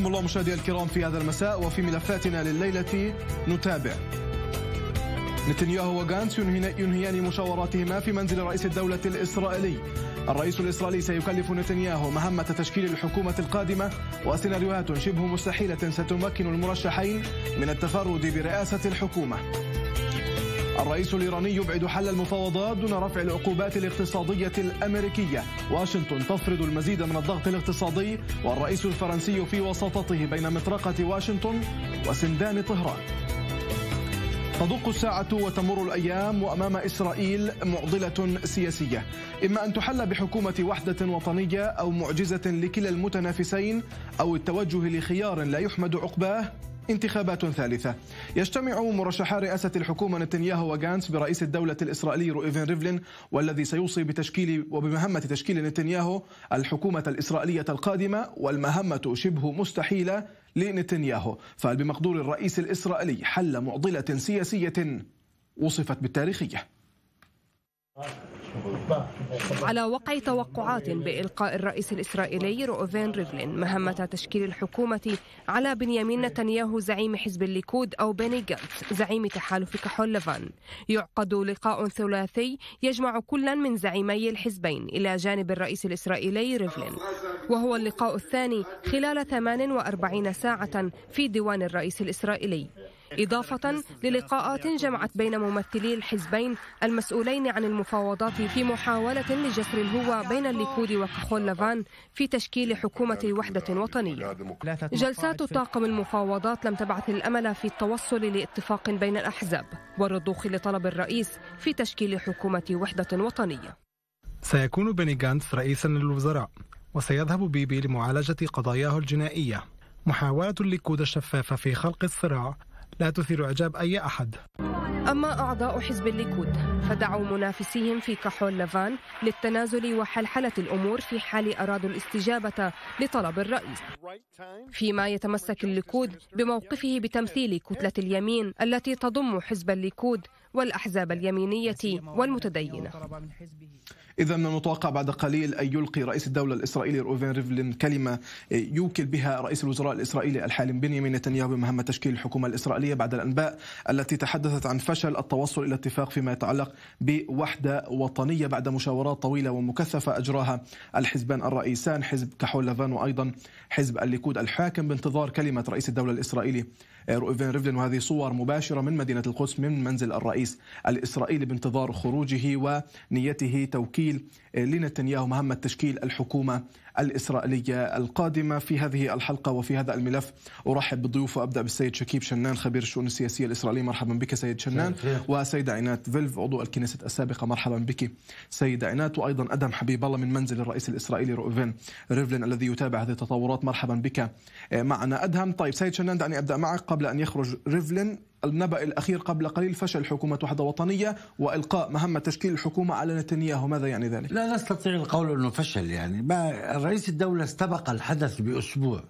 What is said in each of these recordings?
حياكم الله مشاهدي الكرام في هذا المساء وفي ملفاتنا لليلة نتابع نتنياهو وغانس ينهيان مشاوراتهما في منزل رئيس الدولة الإسرائيلي الرئيس الإسرائيلي سيكلف نتنياهو مهمة تشكيل الحكومة القادمة وسيناريوهات شبه مستحيلة ستمكن المرشحين من التفرد برئاسة الحكومة الرئيس الإيراني يبعد حل المفاوضات دون رفع العقوبات الاقتصادية الأمريكية واشنطن تفرض المزيد من الضغط الاقتصادي والرئيس الفرنسي في وساطته بين مطرقة واشنطن وسندان طهران تدق الساعة وتمر الأيام وأمام إسرائيل معضلة سياسية إما أن تحل بحكومة وحدة وطنية أو معجزة لكلا المتنافسين أو التوجه لخيار لا يحمد عقباه انتخابات ثالثة يجتمع مرشحا رئاسة الحكومة نتنياهو وغانس برئيس الدولة الإسرائيلي رويفن ريفلين والذي سيوصي بتشكيل وبمهمة تشكيل نتنياهو الحكومة الإسرائيلية القادمة والمهمة شبه مستحيلة لنتنياهو فهل بمقدور الرئيس الإسرائيلي حل معضلة سياسية وصفت بالتاريخية على وقع توقعات بإلقاء الرئيس الإسرائيلي رؤوفين ريفلين مهمة تشكيل الحكومة على بنيامين نتنياهو زعيم حزب الليكود أو بيني جانت زعيم تحالف كحول لفان يعقد لقاء ثلاثي يجمع كلا من زعيمي الحزبين إلى جانب الرئيس الإسرائيلي ريفلين وهو اللقاء الثاني خلال 48 ساعة في ديوان الرئيس الإسرائيلي إضافة للقاءات جمعت بين ممثلي الحزبين المسؤولين عن المفاوضات في محاولة لجسر الهوى بين الليكود وكحول لافان في تشكيل حكومة وحدة وطنية جلسات طاقم المفاوضات لم تبعث الأمل في التوصل لاتفاق بين الأحزاب والرضوخ لطلب الرئيس في تشكيل حكومة وحدة وطنية سيكون بني جانس رئيسا للوزراء وسيذهب بيبي لمعالجة قضاياه الجنائية محاولة الليكود الشفافة في خلق الصراع لا تثير إعجاب أي أحد أما أعضاء حزب الليكود فدعوا منافسيهم في كحول لافان للتنازل وحلحلة الأمور في حال أرادوا الاستجابة لطلب الرئيس فيما يتمسك الليكود بموقفه بتمثيل كتلة اليمين التي تضم حزب الليكود والأحزاب اليمينية والمتدينة إذا من المتوقع بعد قليل أن يلقي رئيس الدولة الإسرائيلي روفين ريفلين كلمة يوكل بها رئيس الوزراء الإسرائيلي الحالم بنيامين نتنياهو بمهمة تشكيل الحكومة الإسرائيلية بعد الأنباء التي تحدثت عن فشل التوصل إلى اتفاق فيما يتعلق بوحدة وطنية بعد مشاورات طويلة ومكثفة أجراها الحزبان الرئيسان حزب كحول لافان وأيضا حزب الليكود الحاكم بانتظار كلمة رئيس الدولة الإسرائيلي روبن ريفلين وهذه صور مباشرة من مدينة القدس من منزل الرئيس الإسرائيلي بانتظار خروجه ونيته توكيل لنتنياهو مهمة تشكيل الحكومة الإسرائيلية القادمة في هذه الحلقة وفي هذا الملف أرحب بالضيوف وأبدأ بالسيد شكيب شنان خبير الشؤون السياسية الإسرائيلية مرحبا بك سيد شنان وسيد عينات فيلف عضو الكنيسة السابقة مرحبا بك سيدة عينات وأيضا أدم حبيب الله من منزل الرئيس الإسرائيلي روفين ريفلين الذي يتابع هذه التطورات مرحبا بك معنا أدهم طيب سيد شنان دعني أبدأ معك قبل أن يخرج ريفلين النبأ الأخير قبل قليل فشل حكومة وحدة وطنية وإلقاء مهمة تشكيل الحكومة على نتنياهو ماذا يعني ذلك؟ لا نستطيع القول أنه فشل يعني ما رئيس الدولة استبق الحدث بأسبوع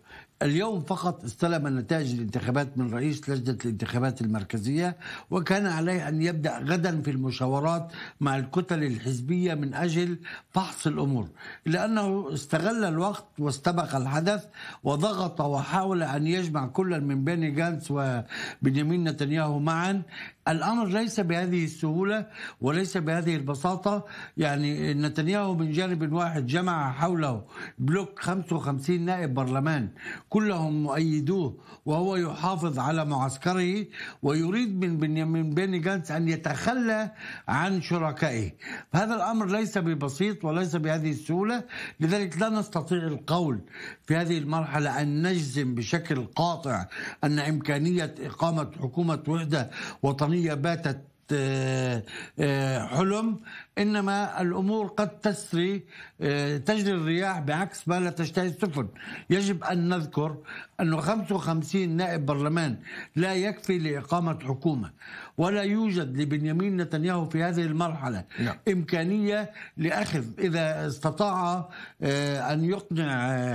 اليوم فقط استلم نتائج الانتخابات من رئيس لجنة الانتخابات المركزية وكان عليه أن يبدأ غدا في المشاورات مع الكتل الحزبية من أجل فحص الأمور لأنه استغل الوقت واستبق الحدث وضغط وحاول أن يجمع كل من بيني جانس وبنيامين نتنياهو معا الأمر ليس بهذه السهولة وليس بهذه البساطة يعني نتنياهو من جانب واحد جمع حوله بلوك 55 نائب برلمان كلهم مؤيدوه وهو يحافظ على معسكره ويريد من بنيامين بيني جانس أن يتخلى عن شركائه هذا الأمر ليس ببسيط وليس بهذه السهولة لذلك لا نستطيع القول في هذه المرحلة أن نجزم بشكل قاطع أن إمكانية إقامة حكومة وحدة وطنية العملية باتت آه، آه، حلم انما الامور قد تسري آه، تجري الرياح بعكس ما لا تشتهي السفن يجب ان نذكر انه 55 نائب برلمان لا يكفي لاقامه حكومه ولا يوجد لبنيامين نتنياهو في هذه المرحله نعم. امكانيه لاخذ اذا استطاع ان يقنع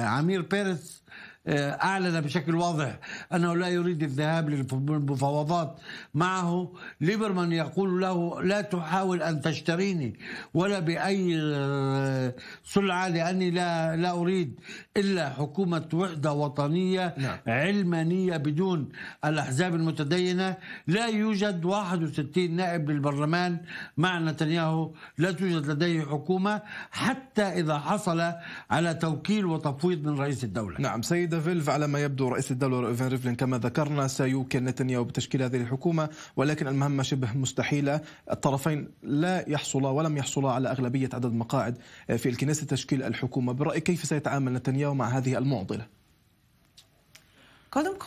عمير بيرس آه، أعلن بشكل واضح أنه لا يريد الذهاب للمفاوضات معه ليبرمان يقول له لا تحاول أن تشتريني ولا بأي آه، سلعة لأني لا, لا أريد إلا حكومة وحدة وطنية نعم. علمانية بدون الأحزاب المتدينة لا يوجد 61 نائب للبرلمان مع نتنياهو لا توجد لديه حكومة حتى إذا حصل على توكيل وتفويض من رئيس الدولة نعم سيد فيلف على ما يبدو رئيس الدولة إيفان ريفلين كما ذكرنا سيوكل نتنياهو بتشكيل هذه الحكومة ولكن المهمة شبه مستحيلة الطرفين لا يحصلا ولم يحصلا على أغلبية عدد مقاعد في الكنيسة تشكيل الحكومة برأيك كيف سيتعامل نتنياهو مع هذه المعضلة؟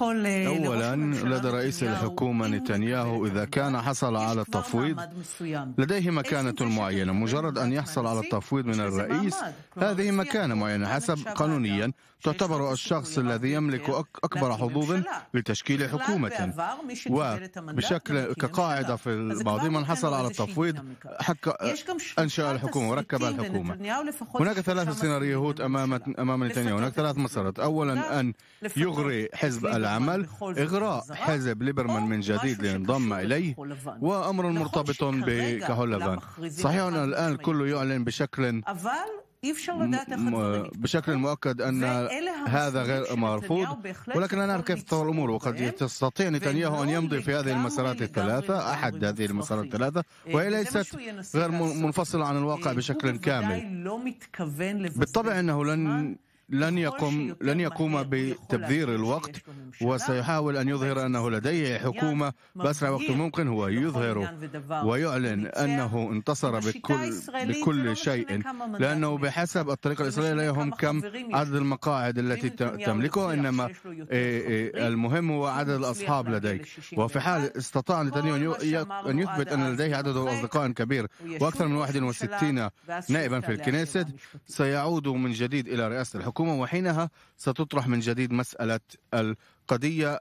أولا لدى رئيس الحكومة نتنياهو إذا كان حصل على التفويض لديه مكانة معينة مجرد أن يحصل على التفويض من الرئيس هذه مكانة معينة حسب قانونيا تعتبر الشخص الذي يملك أكبر حظوظ لتشكيل حكومة وبشكل كقاعدة في الماضي من حصل على التفويض حق أنشأ الحكومة وركب الحكومة هناك ثلاث سيناريوهات أمام أمام نتنياهو هناك ثلاث مسارات أولا أن يغري حزب العمل إغراء حزب ليبرمان من جديد لينضم إليه وأمر مرتبط بكهول لبان صحيح أن الآن الكل يعلن بشكل بشكل مؤكد أن هذا غير مرفوض ولكن أنا أعرف كيف تطور الأمور وقد يستطيع نتنياهو أن يمضي في هذه المسارات الثلاثة أحد هذه المسارات الثلاثة وهي ليست غير منفصلة عن الواقع إيه، بشكل كامل بالطبع أنه لن لن يقوم لن يقوم بتبذير الوقت وسيحاول ان يظهر انه لديه حكومه باسرع وقت ممكن هو يظهر يعني ويعلن انه انتصر بكل بكل شيء لانه بحسب الطريقه الاسرائيليه لا يهم كم عدد المقاعد التي تملكها انما إيه، إيه، المهم هو عدد الاصحاب لديك وفي حال استطاع نتنياهو ان يثبت ان لديه عدد اصدقاء كبير واكثر من 61 نائبا في الكنيست سيعود من جديد الى رئاسه الحكومه الحكومة وحينها ستطرح من جديد مسألة القضية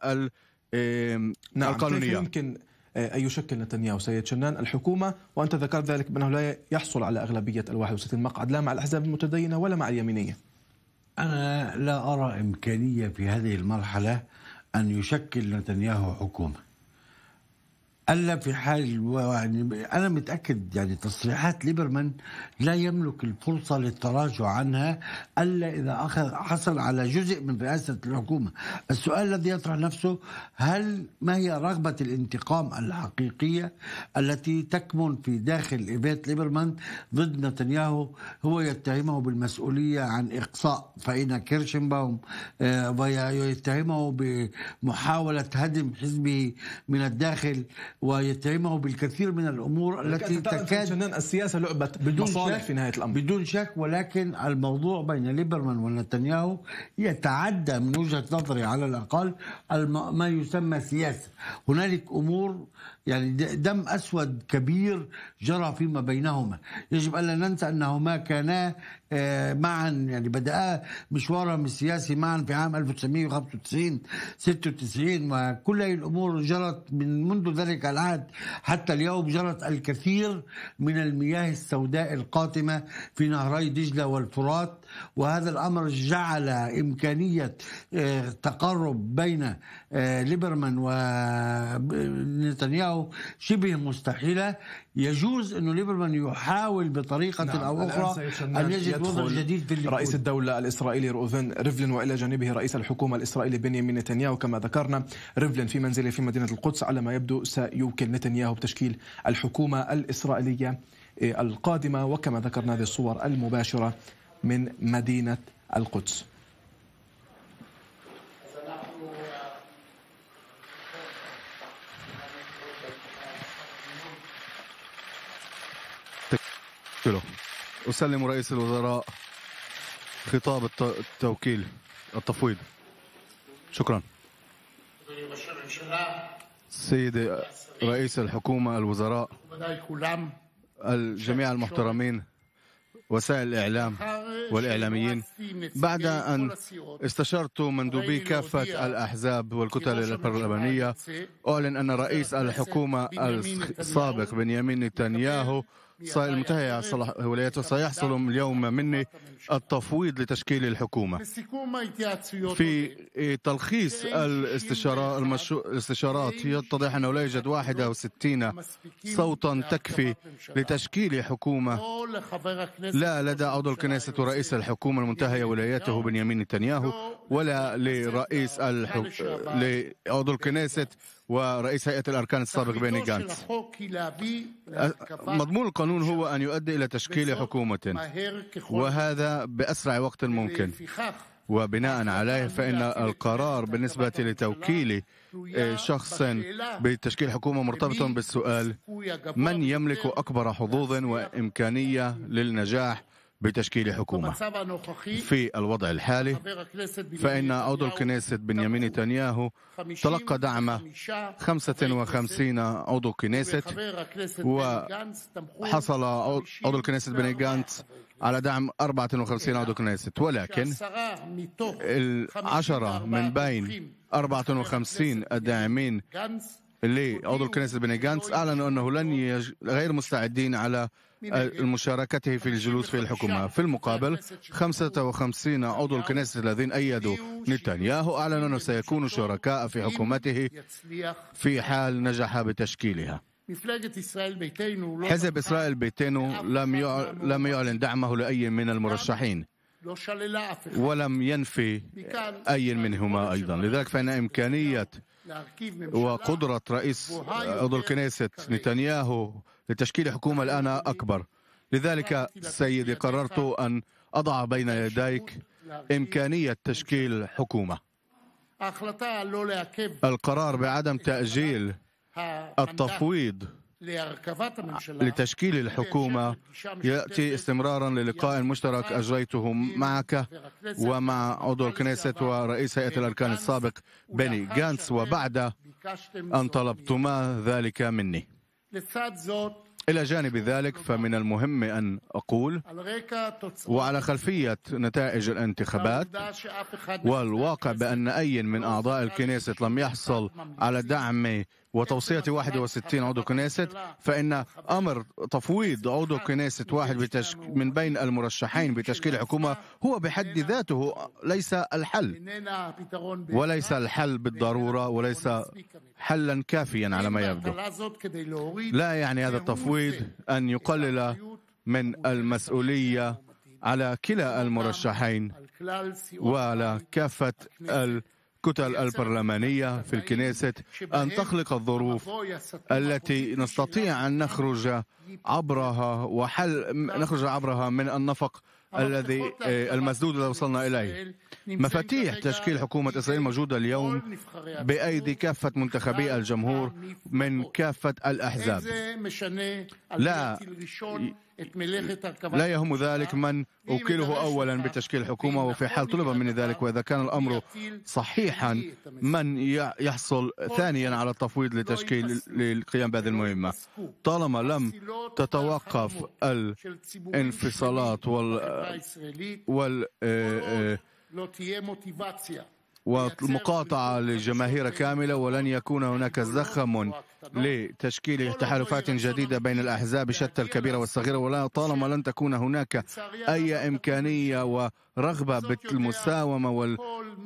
نعم القانونية يمكن آه، أن يشكل نتنياهو سيد شنان الحكومة وأنت ذكرت ذلك بأنه لا يحصل على أغلبية الواحد وستين مقعد لا مع الأحزاب المتدينة ولا مع اليمينية أنا لا أرى إمكانية في هذه المرحلة أن يشكل نتنياهو حكومة الا في حال يعني انا متاكد يعني تصريحات ليبرمان لا يملك الفرصه للتراجع عنها الا اذا اخذ حصل على جزء من رئاسه الحكومه. السؤال الذي يطرح نفسه هل ما هي رغبه الانتقام الحقيقيه التي تكمن في داخل ايفيت ليبرمان ضد نتنياهو هو يتهمه بالمسؤوليه عن اقصاء فاينا كيرشنباوم آه، ويتهمه بمحاوله هدم حزبه من الداخل ويتهمه بالكثير من الامور التي تكاد فنان السياسه لعبت بدون مصالح شك في نهايه الامر بدون شك ولكن الموضوع بين ليبرمان ونتنياهو يتعدى من وجهه نظري على الاقل ما يسمى سياسه هنالك امور يعني دم اسود كبير جرى فيما بينهما يجب الا ننسى انهما كانا آه، معا يعني بدأ مشوارهم السياسي معا في عام 1995 96 وكل هذه الأمور جرت من منذ ذلك العهد حتى اليوم جرت الكثير من المياه السوداء القاتمة في نهري دجلة والفرات وهذا الأمر جعل إمكانية آه، تقرب بين آه، ليبرمان ونتنياهو شبه مستحيلة يجوز أنه ليبرمان يحاول بطريقة نعم أو أخرى أن يجد يدخل رئيس الدولة الإسرائيلي رؤفن ريفلين وإلى جانبه رئيس الحكومة الإسرائيلي بنيامين نتنياهو كما ذكرنا ريفلين في منزله في مدينة القدس على ما يبدو سيوكل نتنياهو بتشكيل الحكومة الإسرائيلية آه، القادمة وكما ذكرنا هذه الصور المباشرة من مدينة القدس Tschüss. أسلم رئيس الوزراء خطاب التوكيل التفويض شكرا سيدي رئيس الحكومة الوزراء الجميع المحترمين وسائل الإعلام والإعلاميين بعد أن استشرت مندوبي كافة الأحزاب والكتل البرلمانية أعلن أن رئيس الحكومة السابق بنيامين نتنياهو المنتهية على صلاح ولايته سيحصل اليوم مني التفويض لتشكيل الحكومة في تلخيص الاستشارة المشو... الاستشارات يتضح أنه لا يوجد 61 صوتا تكفي لتشكيل حكومة لا لدى عضو الكنيسة رئيس الحكومة المنتهية ولايته بنيامين نتنياهو ولا لرئيس الحكومة لعضو الكنيسة ورئيس هيئة الأركان السابق بيني جانتس مضمون القانون هو أن يؤدي إلى تشكيل حكومة وهذا بأسرع وقت ممكن وبناء عليه فإن القرار بالنسبة لتوكيل آه، شخص بتشكيل حكومة مرتبط بالسؤال من يملك أكبر حظوظ وإمكانية للنجاح بتشكيل حكومة في الوضع الحالي فإن عضو الكنيسة بنيامين نتنياهو تلقى دعم 55 عضو كنيسة وحصل عضو الكنيسة بني جانتس على دعم 54 عضو كنيسة ولكن العشرة من بين 54 الداعمين لعضو الكنيسة بني جانتس أعلنوا أنه لن يج... غير مستعدين على آه، لمشاركته في الجلوس في الحكومة في المقابل 55 عضو الكنيسة الذين أيدوا نتنياهو أعلنوا أنه سيكون شركاء في حكومته في حال نجح بتشكيلها حزب إسرائيل بيتينو لم يعلن دعمه لأي من المرشحين ولم ينفي أي منهما أيضا لذلك فإن إمكانية وقدرة رئيس عضو الكنيسة نتنياهو لتشكيل حكومة الآن أكبر لذلك سيدي قررت أن أضع بين يديك إمكانية تشكيل حكومة القرار بعدم تأجيل التفويض لتشكيل الحكومة يأتي استمرارا للقاء مشترك أجريته معك ومع عضو الكنيسة ورئيس هيئة الأركان السابق بني جانس وبعد أن طلبتما ذلك مني إلى جانب ذلك فمن المهم أن أقول وعلى خلفية نتائج الانتخابات والواقع بأن أي من أعضاء الكنيسة لم يحصل على دعم وتوصية 61 عضو كنيست فإن أمر تفويض عضو كنيست واحد بتشك... من بين المرشحين بتشكيل حكومة هو بحد ذاته ليس الحل وليس الحل بالضرورة وليس حلا كافيا على ما يبدو لا يعني هذا التفويض أن يقلل من المسؤولية على كلا المرشحين وعلى كافة المرشحين الكتل البرلمانية في الكنيسة أن تخلق الظروف التي نستطيع أن نخرج عبرها وحل نخرج عبرها من النفق الذي آه، المسدود الذي وصلنا إليه مفاتيح تشكيل حكومة إسرائيل موجودة اليوم بأيدي كافة منتخبي الجمهور من كافة الأحزاب لا لا يهم ذلك من أوكله أولا بتشكيل حكومة وفي حال طلب مني ذلك وإذا كان الأمر صحيحا من يحصل طيب. ثانيا على التفويض طيب. لتشكيل للقيام بهذه طيب. المهمة طالما لم تتوقف الانفصالات وال, وال... وال... آه، والمقاطعة آه، لجماهير كاملة ولن يكون هناك زخم لتشكيل تحالفات جديدة بين الأحزاب شتى الكبيرة والصغيرة ولا طالما لن تكون هناك أي إمكانية ورغبة بالمساومة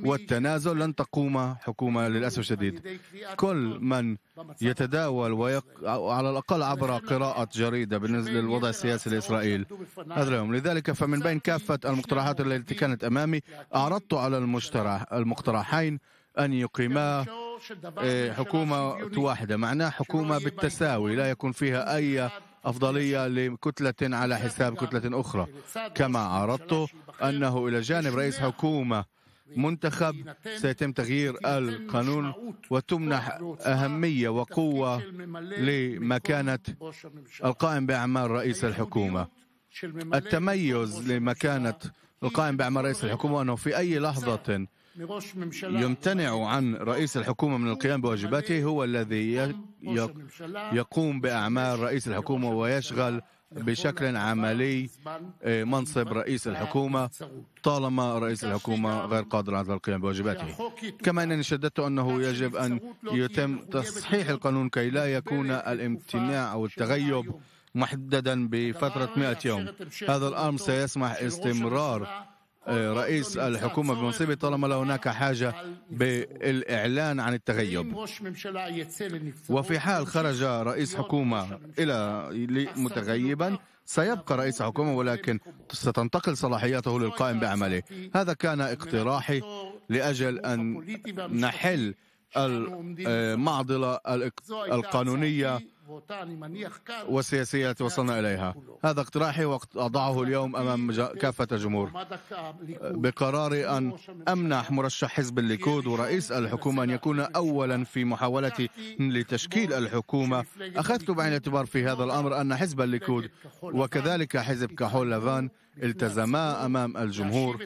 والتنازل لن تقوم حكومة للأسف الشديد كل من يتداول ويق... على الأقل عبر قراءة جريدة بالنسبة للوضع السياسي لإسرائيل هذا اليوم لذلك فمن بين كافة المقترحات التي كانت أمامي أعرضت على المشترح المقترحين أن يقيما إيه، حكومة واحدة معناه حكومة بالتساوي لا يكون فيها أي أفضلية لكتلة على حساب كتلة أخرى كما عرضت أنه إلى جانب رئيس حكومة منتخب سيتم تغيير القانون وتمنح أهمية وقوة لمكانة القائم بأعمال رئيس الحكومة التميز لمكانة القائم بأعمال رئيس الحكومة أنه في أي لحظة يمتنع عن رئيس الحكومة من القيام بواجباته هو الذي يقوم بأعمال رئيس الحكومة ويشغل بشكل عملي آه، منصب رئيس الحكومة طالما رئيس الحكومة غير قادر على القيام بواجباته كما أنني شددت أنه يجب أن يتم تصحيح القانون كي لا يكون الامتناع أو التغيب محددا بفترة 100 يوم هذا الأمر سيسمح استمرار آه، رئيس الحكومة بمصيبة طالما لا هناك حاجة بالإعلان عن التغيب وفي حال خرج رئيس حكومة إلى متغيبا سيبقى رئيس حكومة ولكن ستنتقل صلاحياته للقائم بعمله هذا كان اقتراحي لأجل أن نحل المعضلة آه، القانونية والسياسية وصلنا إليها هذا اقتراحي وأضعه اليوم أمام كافة الجمهور بقراري أن أمنح مرشح حزب الليكود ورئيس الحكومة أن يكون أولا في محاولتي لتشكيل الحكومة أخذت بعين الاعتبار في هذا الأمر أن حزب الليكود وكذلك حزب كحول لافان التزما أمام الجمهور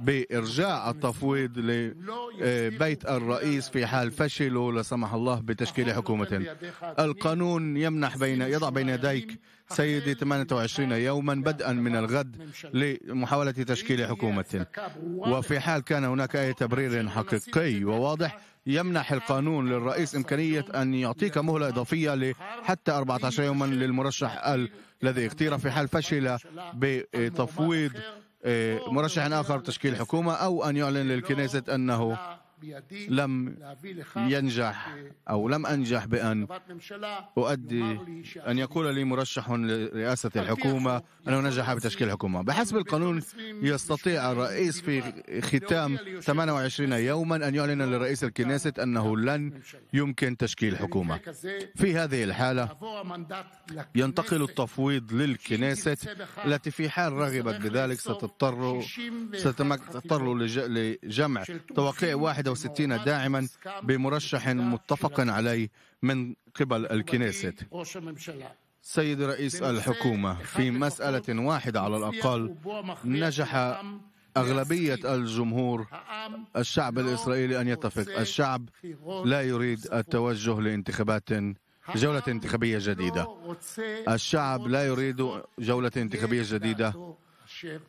بإرجاع التفويض لبيت الرئيس في حال فشلوا لا سمح الله بتشكيل حكومة القانون يمنح بين يضع بين يديك سيدي 28 يوما بدءا من الغد لمحاولة تشكيل حكومة وفي حال كان هناك أي تبرير حقيقي وواضح يمنح القانون للرئيس إمكانية أن يعطيك مهلة إضافية لحتى 14 يوما للمرشح ال الذي اختير في حال فشل بتفويض آه، مرشح آخر تشكيل حكومة أو أن يعلن للكنيسة أنه لم ينجح أو لم أنجح بأن أؤدي أن يقول لي مرشح لرئاسة الحكومة أنه نجح بتشكيل حكومة بحسب القانون يستطيع الرئيس في ختام 28 يوما أن يعلن لرئيس الكنيسة أنه لن يمكن تشكيل يعني حكومة في هذه الحالة ينتقل التفويض للكنيسة التي في حال رغبت بذلك ستضطر ستضطر لجمع توقيع 61 68 داعما بمرشح متفق عليه من قبل الكنيست سيد رئيس الحكومة في مسألة واحدة على الأقل نجح أغلبية الجمهور الشعب الإسرائيلي أن يتفق الشعب لا يريد التوجه لانتخابات جولة انتخابية جديدة الشعب لا يريد جولة انتخابية جديدة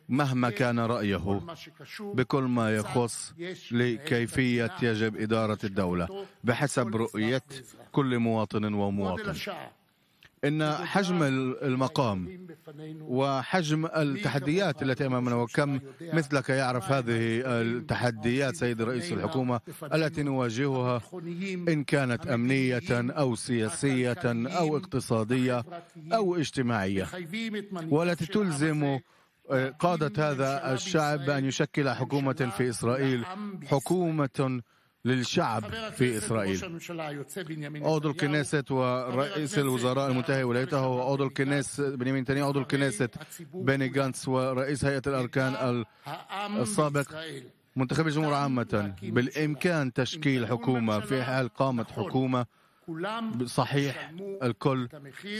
مهما كان رأيه بكل ما يخص لكيفية يجب إدارة الدولة بحسب رؤية كل مواطن ومواطن إن حجم المقام وحجم التحديات التي أمامنا وكم مثلك يعرف هذه التحديات سيد رئيس الحكومة التي نواجهها إن كانت أمنية أو سياسية أو اقتصادية أو اجتماعية والتي تلزم قادة هذا الشعب أن يشكل حكومة في إسرائيل حكومة للشعب في إسرائيل عضو الكنيسة ورئيس الوزراء المنتهي ولايته وعضو الكنيسة بنيامين نتنياهو عضو الكنيسة بني جانس ورئيس هيئة الأركان السابق منتخب الجمهور عامة بالإمكان تشكيل حكومة في حال قامت حكومة صحيح الكل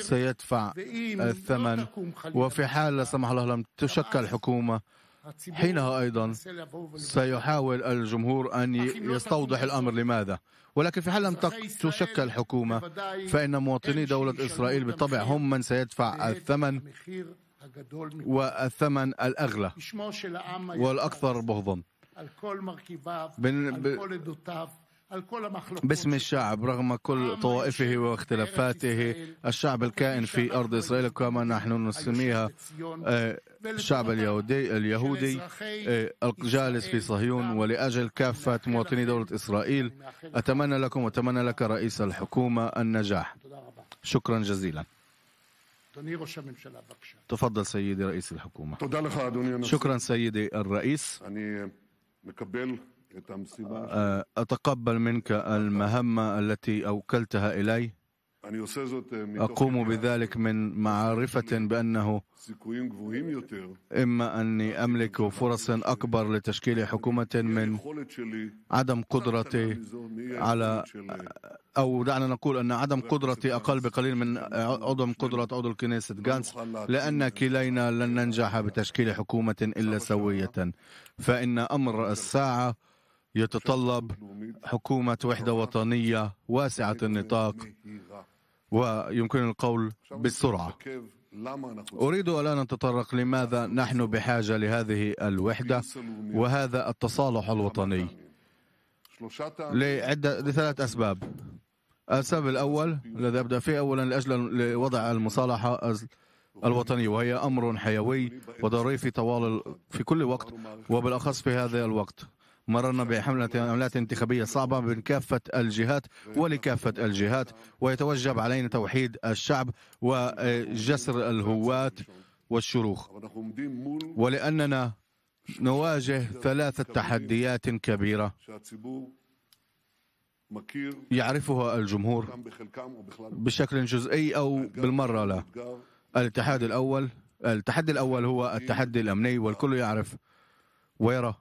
سيدفع الثمن وفي حال لا سمح الله لم تشكل حكومة حينها أيضا سيحاول الجمهور أن يستوضح الأمر لماذا ولكن في حال لم تشكل حكومة فإن مواطني دولة إسرائيل بالطبع هم من سيدفع الثمن والثمن الأغلى والأكثر بغضا باسم الشعب رغم كل طوائفه واختلافاته الشعب الكائن في أرض إسرائيل كما نحن نسميها آه، الشعب اليهودي اليهودي آه، الجالس في صهيون نعم. ولأجل كافة مواطني دولة إسرائيل أتمنى لكم وأتمنى لك رئيس الحكومة النجاح شكرا جزيلا تفضل سيدي رئيس الحكومة شكرا سيدي الرئيس آه، أتقبل منك المهمة التي أوكلتها إلي يعني أقوم يعني بذلك من معرفة يعني بأنه إما أني أملك فرص أكبر لتشكيل حكومة من عدم قدرتي على أو دعنا نقول أن عدم قدرتي أقل بقليل من عدم قدرة عضو الكنيسة جانس لأن كلينا لن ننجح بتشكيل حكومة إلا سوية فإن أمر الساعة يتطلب حكومة وحدة وطنية واسعة النطاق ويمكن القول بالسرعة أريد ألا نتطرق لماذا نحن بحاجة لهذه الوحدة وهذا التصالح الوطني لعدة لثلاث أسباب السبب الأول الذي أبدأ فيه أولا لأجل لوضع المصالحة الوطنية وهي أمر حيوي وضروري في طوال في كل وقت وبالأخص في هذا الوقت مررنا بحملة حملات انتخابية صعبة من كافة الجهات ولكافة الجهات ويتوجب علينا توحيد الشعب وجسر الهواة والشروخ ولأننا نواجه ثلاثة تحديات كبيرة يعرفها الجمهور بشكل جزئي أو بالمرة لا الاتحاد الأول التحدي الأول هو التحدي الأمني والكل يعرف ويرى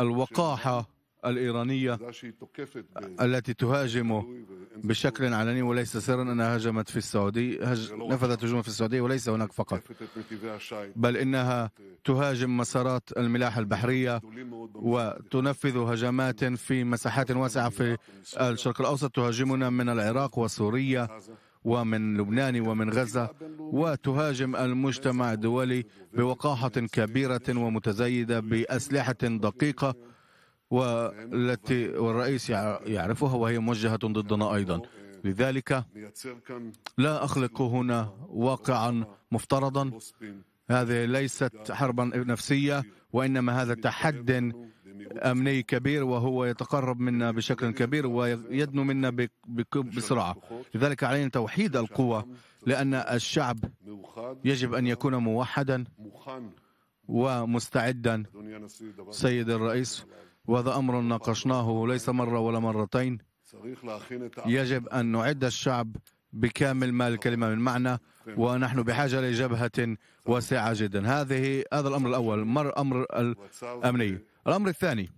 الوقاحة الإيرانية التي تهاجم بشكل علني وليس سرا أنها هجمت في السعودية هج... نفذت هجوما في السعودية وليس هناك فقط بل إنها تهاجم مسارات الملاحة البحرية وتنفذ هجمات في مساحات واسعة في الشرق الأوسط تهاجمنا من العراق وسوريا ومن لبنان ومن غزة وتهاجم المجتمع الدولي بوقاحة كبيرة ومتزايدة بأسلحة دقيقة والتي والرئيس يعرفها وهي موجهة ضدنا أيضا لذلك لا أخلق هنا واقعا مفترضا هذه ليست حربا نفسية وإنما هذا تحد أمني كبير وهو يتقرب منا بشكل كبير ويدنو منا بسرعة لذلك علينا توحيد القوة لأن الشعب يجب أن يكون موحدا ومستعدا سيد الرئيس وهذا أمر ناقشناه ليس مرة ولا مرتين يجب أن نعد الشعب بكامل ما الكلمة من معنى ونحن بحاجة لجبهة واسعة جدا هذه هذا الأمر الأول مر أمر الأمني الأمر الثاني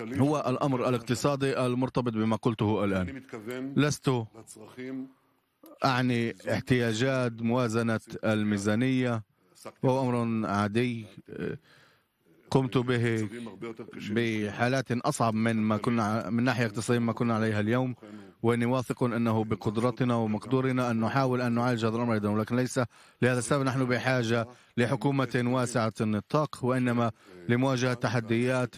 هو الأمر الاقتصادي المرتبط بما قلته الآن لست أعني احتياجات موازنة الميزانية وهو أمر عادي قمت به بحالات أصعب من ما كنا من ناحية اقتصادية ما كنا عليها اليوم وإني واثق أنه بقدرتنا ومقدورنا أن نحاول أن نعالج هذا الأمر أيضا ولكن ليس لهذا السبب نحن بحاجة لحكومة واسعة النطاق وإنما لمواجهة تحديات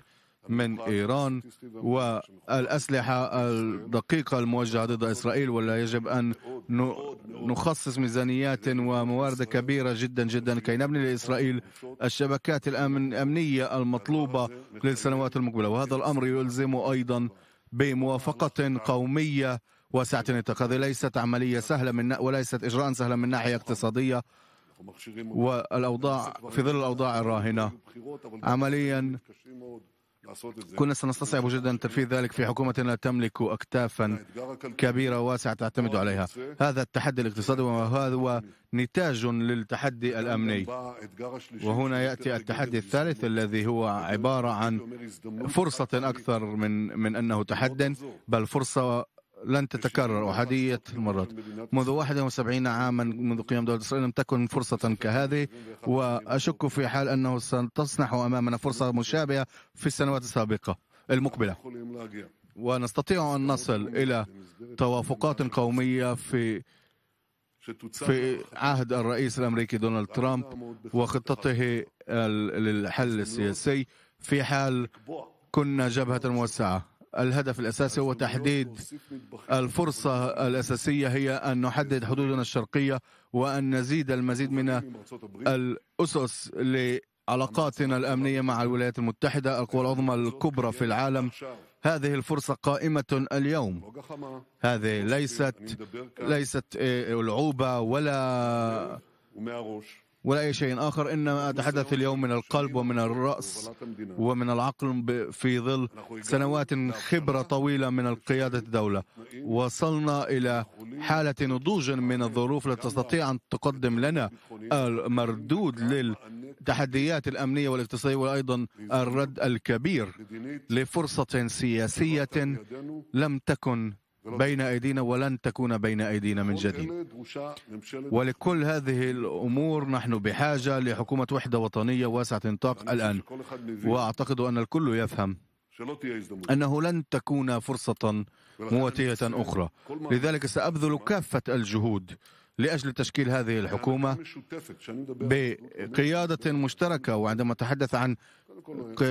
من إيران والأسلحة الدقيقة الموجهة ضد إسرائيل ولا يجب أن نخصص ميزانيات وموارد كبيرة جدا جدا كي نبني لإسرائيل الشبكات الأمنية المطلوبة للسنوات المقبلة وهذا الأمر يلزم أيضا بموافقة قومية واسعة النطاق هذه ليست عملية سهلة من وليست إجراء سهلا من ناحية اقتصادية والأوضاع في ظل الأوضاع الراهنة عمليا كنا سنستصعب جدا تنفيذ ذلك في حكومة لا تملك أكتافا كبيرة واسعة تعتمد عليها هذا التحدي الاقتصادي وهذا هو نتاج للتحدي الأمني وهنا يأتي التحدي الثالث الذي هو عبارة عن فرصة أكثر من من أنه تحد بل فرصة لن تتكرر أحادية المرات منذ 71 عاما منذ قيام دولة إسرائيل لم تكن فرصة كهذه وأشك في حال أنه ستصنح أمامنا فرصة مشابهة في السنوات السابقة المقبلة ونستطيع أن نصل إلى توافقات قومية في في عهد الرئيس الأمريكي دونالد ترامب وخطته للحل السياسي في حال كنا جبهة موسعة الهدف الأساسي هو تحديد الفرصة الأساسية هي أن نحدد حدودنا الشرقية وأن نزيد المزيد من الأسس لعلاقاتنا الأمنية مع الولايات المتحدة القوى العظمى الكبرى في العالم هذه الفرصة قائمة اليوم هذه ليست ليست آه، العوبة ولا ولا أي شيء آخر إنما أتحدث اليوم من القلب ومن الرأس ومن العقل في ظل سنوات خبرة طويلة من قيادة الدولة وصلنا إلى حالة نضوج من الظروف لا تستطيع أن تقدم لنا المردود للتحديات الأمنية والاقتصادية وأيضا الرد الكبير لفرصة سياسية لم تكن بين أيدينا ولن تكون بين أيدينا من جديد ولكل هذه الأمور نحن بحاجة لحكومة وحدة وطنية واسعة نطاق الآن وأعتقد أن الكل يفهم أنه لن تكون فرصة مواتية أخرى لذلك سأبذل كافة الجهود لأجل تشكيل هذه الحكومة بقيادة مشتركة وعندما أتحدث عن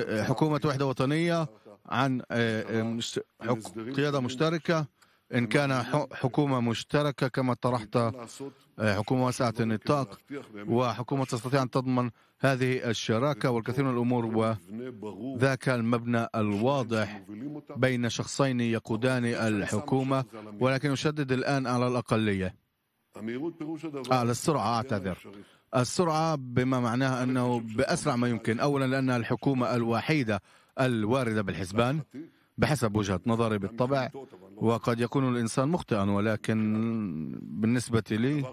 حكومة وحدة وطنية عن آه، آه، قيادة مشتركة إن كان حكومة مشتركة كما طرحت آه، حكومة واسعة النطاق وحكومة تستطيع أن تضمن هذه الشراكة والكثير من الأمور وذاك المبنى الواضح بين شخصين يقودان الحكومة ولكن يشدد الآن على الأقلية آه، على السرعة أعتذر السرعة بما معناها أنه بأسرع ما يمكن أولا لأنها الحكومة الوحيدة الواردة بالحسبان بحسب وجهة نظري بالطبع وقد يكون الإنسان مخطئا ولكن بالنسبة لي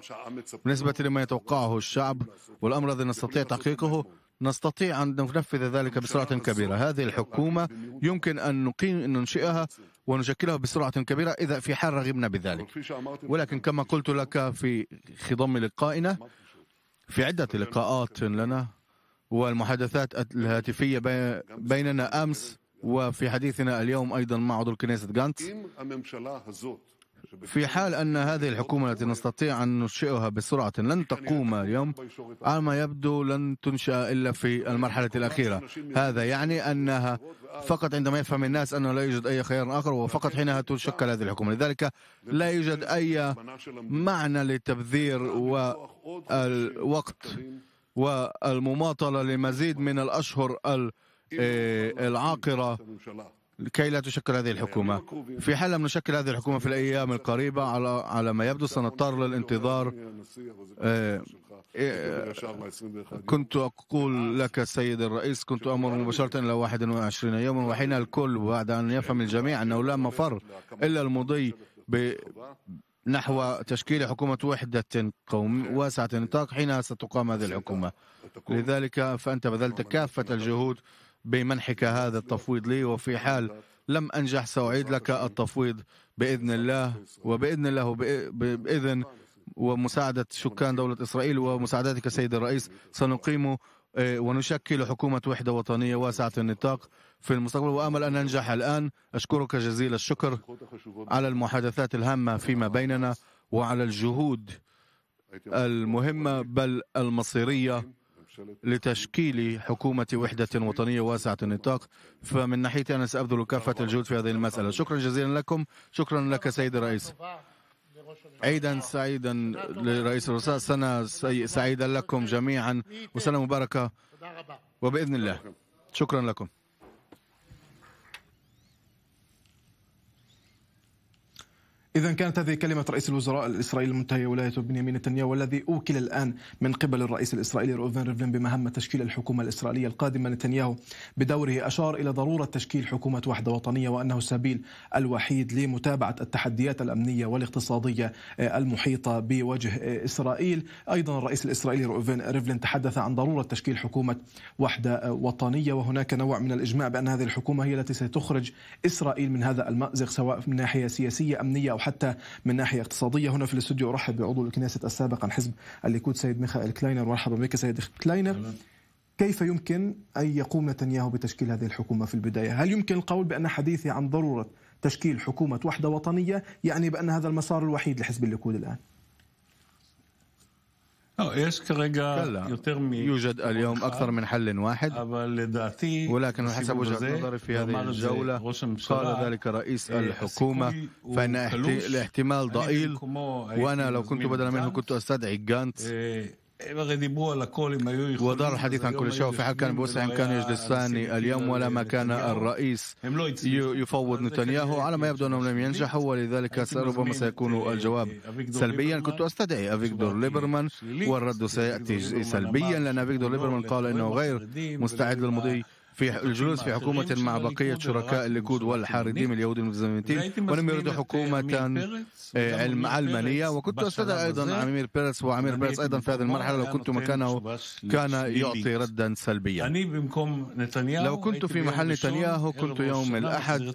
بالنسبة لما يتوقعه الشعب والأمر الذي نستطيع تحقيقه نستطيع أن ننفذ ذلك بسرعة كبيرة هذه الحكومة يمكن أن نقيم أن ننشئها ونشكلها بسرعة كبيرة إذا في حال رغبنا بذلك ولكن كما قلت لك في خضم لقائنا في عدة لقاءات لنا والمحادثات الهاتفية بيننا أمس وفي حديثنا اليوم أيضا مع عضو الكنيسة جانت في حال أن هذه الحكومة التي نستطيع أن ننشئها بسرعة لن تقوم اليوم على ما يبدو لن تنشأ إلا في المرحلة الأخيرة هذا يعني أنها فقط عندما يفهم الناس أنه لا يوجد أي خيار آخر وفقط حينها تشكل هذه الحكومة لذلك لا يوجد أي معنى للتبذير والوقت والمماطلة لمزيد من الأشهر ال آه، العاقرة لكي لا تشكل هذه الحكومة في حال لم نشكل هذه الحكومة في الأيام القريبة على على ما يبدو سنضطر للانتظار آه، آه، كنت أقول لك السيد الرئيس كنت أمر مباشرة إلى 21 يوما وحين الكل بعد أن يفهم الجميع أنه لا مفر إلا المضي نحو تشكيل حكومة وحدة قوم واسعة النطاق حينها ستقام هذه الحكومة لذلك فأنت بذلت كافة الجهود بمنحك هذا التفويض لي وفي حال لم أنجح سأعيد لك التفويض بإذن الله وبإذن الله وبإذن ومساعدة سكان دولة إسرائيل ومساعدتك سيد الرئيس سنقيم آه، ونشكل حكومة وحدة وطنية واسعة النطاق في المستقبل وأمل أن ننجح الآن أشكرك جزيل الشكر على المحادثات الهامة فيما بيننا وعلى الجهود المهمة بل المصيرية لتشكيل حكومة وحدة وطنية واسعة النطاق فمن ناحيتي أنا سأبذل كافة الجهود في هذه المسألة شكرا جزيلا لكم شكرا لك سيد الرئيس عيدا سعيدا لرئيس الوزراء سنة سعيدة لكم جميعا وسنة مباركة وبإذن الله شكرا لكم إذا كانت هذه كلمة رئيس الوزراء الإسرائيلي المنتهي ولايته بنيامين نتنياهو الذي أوكل الآن من قبل الرئيس الإسرائيلي روفن ريفلين بمهمة تشكيل الحكومة الإسرائيلية القادمة نتنياهو بدوره أشار إلى ضرورة تشكيل حكومة وحدة وطنية وأنه السبيل الوحيد لمتابعة التحديات الأمنية والاقتصادية المحيطة بوجه إسرائيل أيضا الرئيس الإسرائيلي روفن ريفلين تحدث عن ضرورة تشكيل حكومة وحدة وطنية وهناك نوع من الإجماع بأن هذه الحكومة هي التي ستخرج إسرائيل من هذا المأزق سواء من ناحية سياسية أمنية أو حتى من ناحيه اقتصاديه هنا في الاستوديو ارحب بعضو الكنيسة السابق عن حزب الليكود سيد ميخائيل كلاينر مرحبا بك سيد كلاينر كيف يمكن ان يقوم نتنياهو بتشكيل هذه الحكومه في البدايه؟ هل يمكن القول بان حديثي عن ضروره تشكيل حكومه وحده وطنيه يعني بان هذا المسار الوحيد لحزب الليكود الان؟ أو كرجا يوتر يوجد اليوم أكثر من حل واحد ولكن حسب وجهة نظري في هذه الجولة قال ذلك رئيس الحكومة فإن الاحتمال ضئيل وأنا لو كنت بدلا منه كنت أستدعي جانت ودار الحديث عن كل شيء وفي حال كان بوسعهم كان يجلسان اليوم ولا ما كان الرئيس يفوض نتنياهو على ما يبدو أنهم لم ينجحوا ولذلك ربما سيكون الجواب سلبيا كنت أستدعي أفيكدور ليبرمان والرد سيأتي سلبيا لأن أفيكدور ليبرمان قال أنه غير مستعد للمضي في الجلوس في حكومة مع بقية شركاء الليكود والحاردين اليهود المتزمتين ولم يريدوا حكومة علمانية وكنت أستدعي أيضا عمير بيرس وعمير بيرس أيضا في هذه المرحلة لو كنت مكانه كان يعطي ردا سلبيا لو كنت في محل نتنياهو كنت يوم الأحد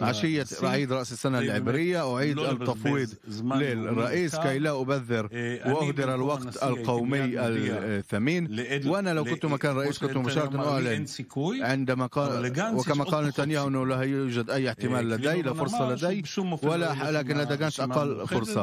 عشية عيد رأس السنة طيب، العبرية أعيد التفويض للرئيس كي لا أبذر إيه، وأهدر الوقت القومي الثمين وأنا لو كنت مكان رئيس كنت مباشرة أعلن عندما قال وكما قال نتنياهو انه لا يوجد اي احتمال إيه، لدي لا فرصه لدي ولا لكن لدى جانس اقل فرصه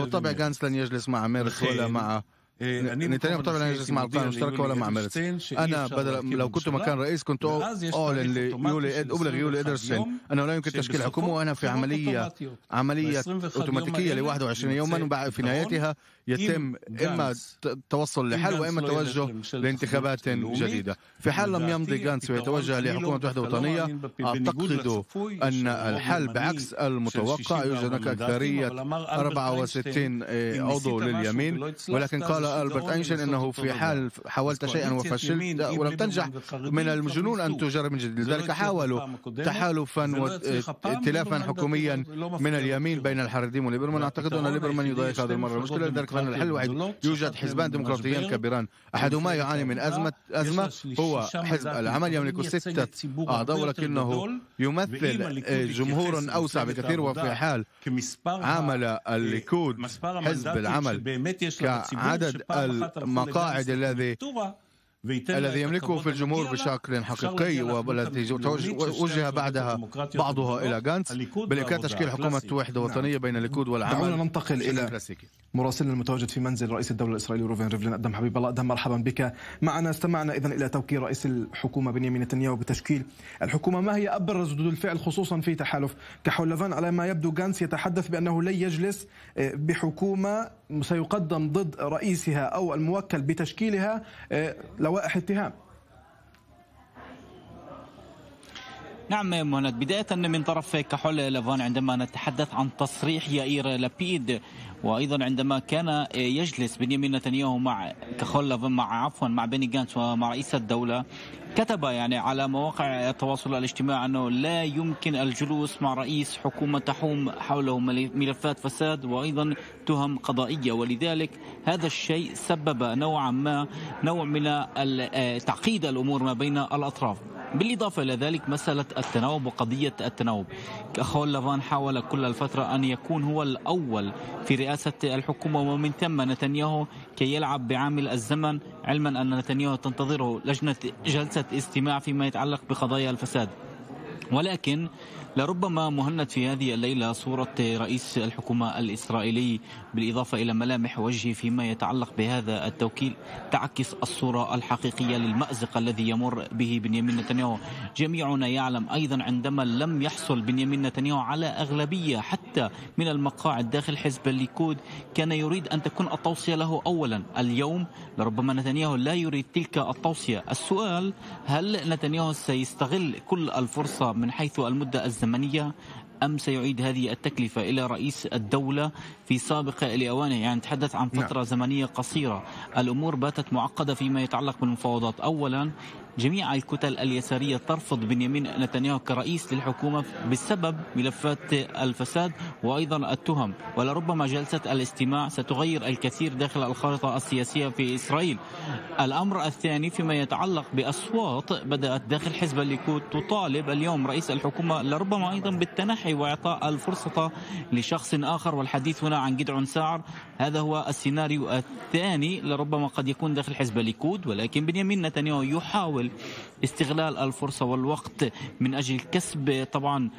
وطبعا جانس لن يجلس مع ميرس ولا مع إيه، نتنياهو طبعا لا يجلس مع القائمه المشتركه ولا مع ميرتس انا بدل لو كنت مكان رئيس كنت اعلن ليولي ابلغ يولي ادرسن انه لا يمكن تشكيل حكومه وانا في عمليه عمليه اوتوماتيكيه ل 21 يوما في نهايتها يتم اما التوصل لحل واما التوجه لانتخابات جديده في حال لم يمضي جانس ويتوجه لحكومه وحده وطنيه اعتقد ان الحل بعكس المتوقع يوجد هناك اكثريه 64 عضو لليمين ولكن قال ألبرت أينشتاين أنه في حال حاولت شيئا وفشلت ولم تنجح من الجنون أن تجرب من جديد لذلك حاولوا تحالفا وائتلافا إيه، حكوميا من اليمين بين الحريديم وليبرمان أعتقد أن ليبرمان يضايق هذه المرة المشكلة لذلك فإن الحل الواحد يوجد حزبان ديمقراطيان كبيران أحدهما يعاني من أزمة أزمة هو حزب العمل يملك ستة أعضاء ولكنه يمثل جمهور أوسع بكثير وفي حال عمل الليكود حزب العمل كعدد عدد المقاعد الذي الذي يملكه في الجمهور بشكل حقيقي والتي وجه بعدها بعضها الى غانتس بالاكاد تشكيل حكومه وحده نعم. وطنيه بين الليكود والعمل دعونا ننتقل الى مراسلنا المتواجد في منزل رئيس الدوله الاسرائيلي روفين ريفلين ادم حبيب الله ادم مرحبا بك معنا استمعنا اذا الى توقيع رئيس الحكومه بنيامين نتنياهو بتشكيل الحكومه ما هي ابرز ردود الفعل خصوصا في تحالف كحول لفان على ما يبدو غانتس يتحدث بانه لن يجلس آه، بحكومه سيقدم ضد رئيسها أو الموكل بتشكيلها آه، لوائح اتهام نعم مهند بداية من طرف كحول لافون عندما نتحدث عن تصريح يائير لابيد وايضا عندما كان يجلس بنيامين نتنياهو مع كخول مع عفوا مع بني جانس ومع رئيس الدوله كتب يعني على مواقع التواصل الاجتماعي انه لا يمكن الجلوس مع رئيس حكومه تحوم حوله ملفات فساد وايضا تهم قضائيه ولذلك هذا الشيء سبب نوعا ما نوع من آه، تعقيد الامور ما بين الاطراف بالإضافة إلى ذلك مسألة التناوب وقضية التناوب أخوان لافان حاول كل الفترة أن يكون هو الأول في رئاسة الحكومة ومن ثم نتنياهو كي يلعب بعامل الزمن علما أن نتنياهو تنتظره لجنة جلسة استماع فيما يتعلق بقضايا الفساد ولكن لربما مهند في هذه الليلة صورة رئيس الحكومة الإسرائيلي بالإضافة إلى ملامح وجهه فيما يتعلق بهذا التوكيل تعكس الصورة الحقيقية للمأزق الذي يمر به بنيامين نتنياهو جميعنا يعلم أيضا عندما لم يحصل بنيامين نتنياهو على أغلبية حتى من المقاعد داخل حزب الليكود كان يريد أن تكون التوصية له أولا اليوم لربما نتنياهو لا يريد تلك التوصية السؤال هل نتنياهو سيستغل كل الفرصة من حيث المدة الزمنية الثمانية أم سيعيد هذه التكلفة إلى رئيس الدولة في سابق لأوانه يعني نتحدث عن فترة نعم. زمنية قصيرة الأمور باتت معقدة فيما يتعلق بالمفاوضات أولا جميع الكتل اليسارية ترفض بنيامين نتنياهو كرئيس للحكومة بسبب ملفات الفساد وأيضا التهم ولربما جلسة الاستماع ستغير الكثير داخل الخارطة السياسية في إسرائيل الأمر الثاني فيما يتعلق بأصوات بدأت داخل حزب الليكود تطالب اليوم رئيس الحكومة لربما أيضا بالتنحي وإعطاء الفرصة لشخص آخر والحديث هنا عن جدعون سعر هذا هو السيناريو الثاني لربما قد يكون داخل حزب الليكود ولكن بنيامين نتنياهو يحاول يحاول استغلال الفرصة والوقت من أجل كسب طبعا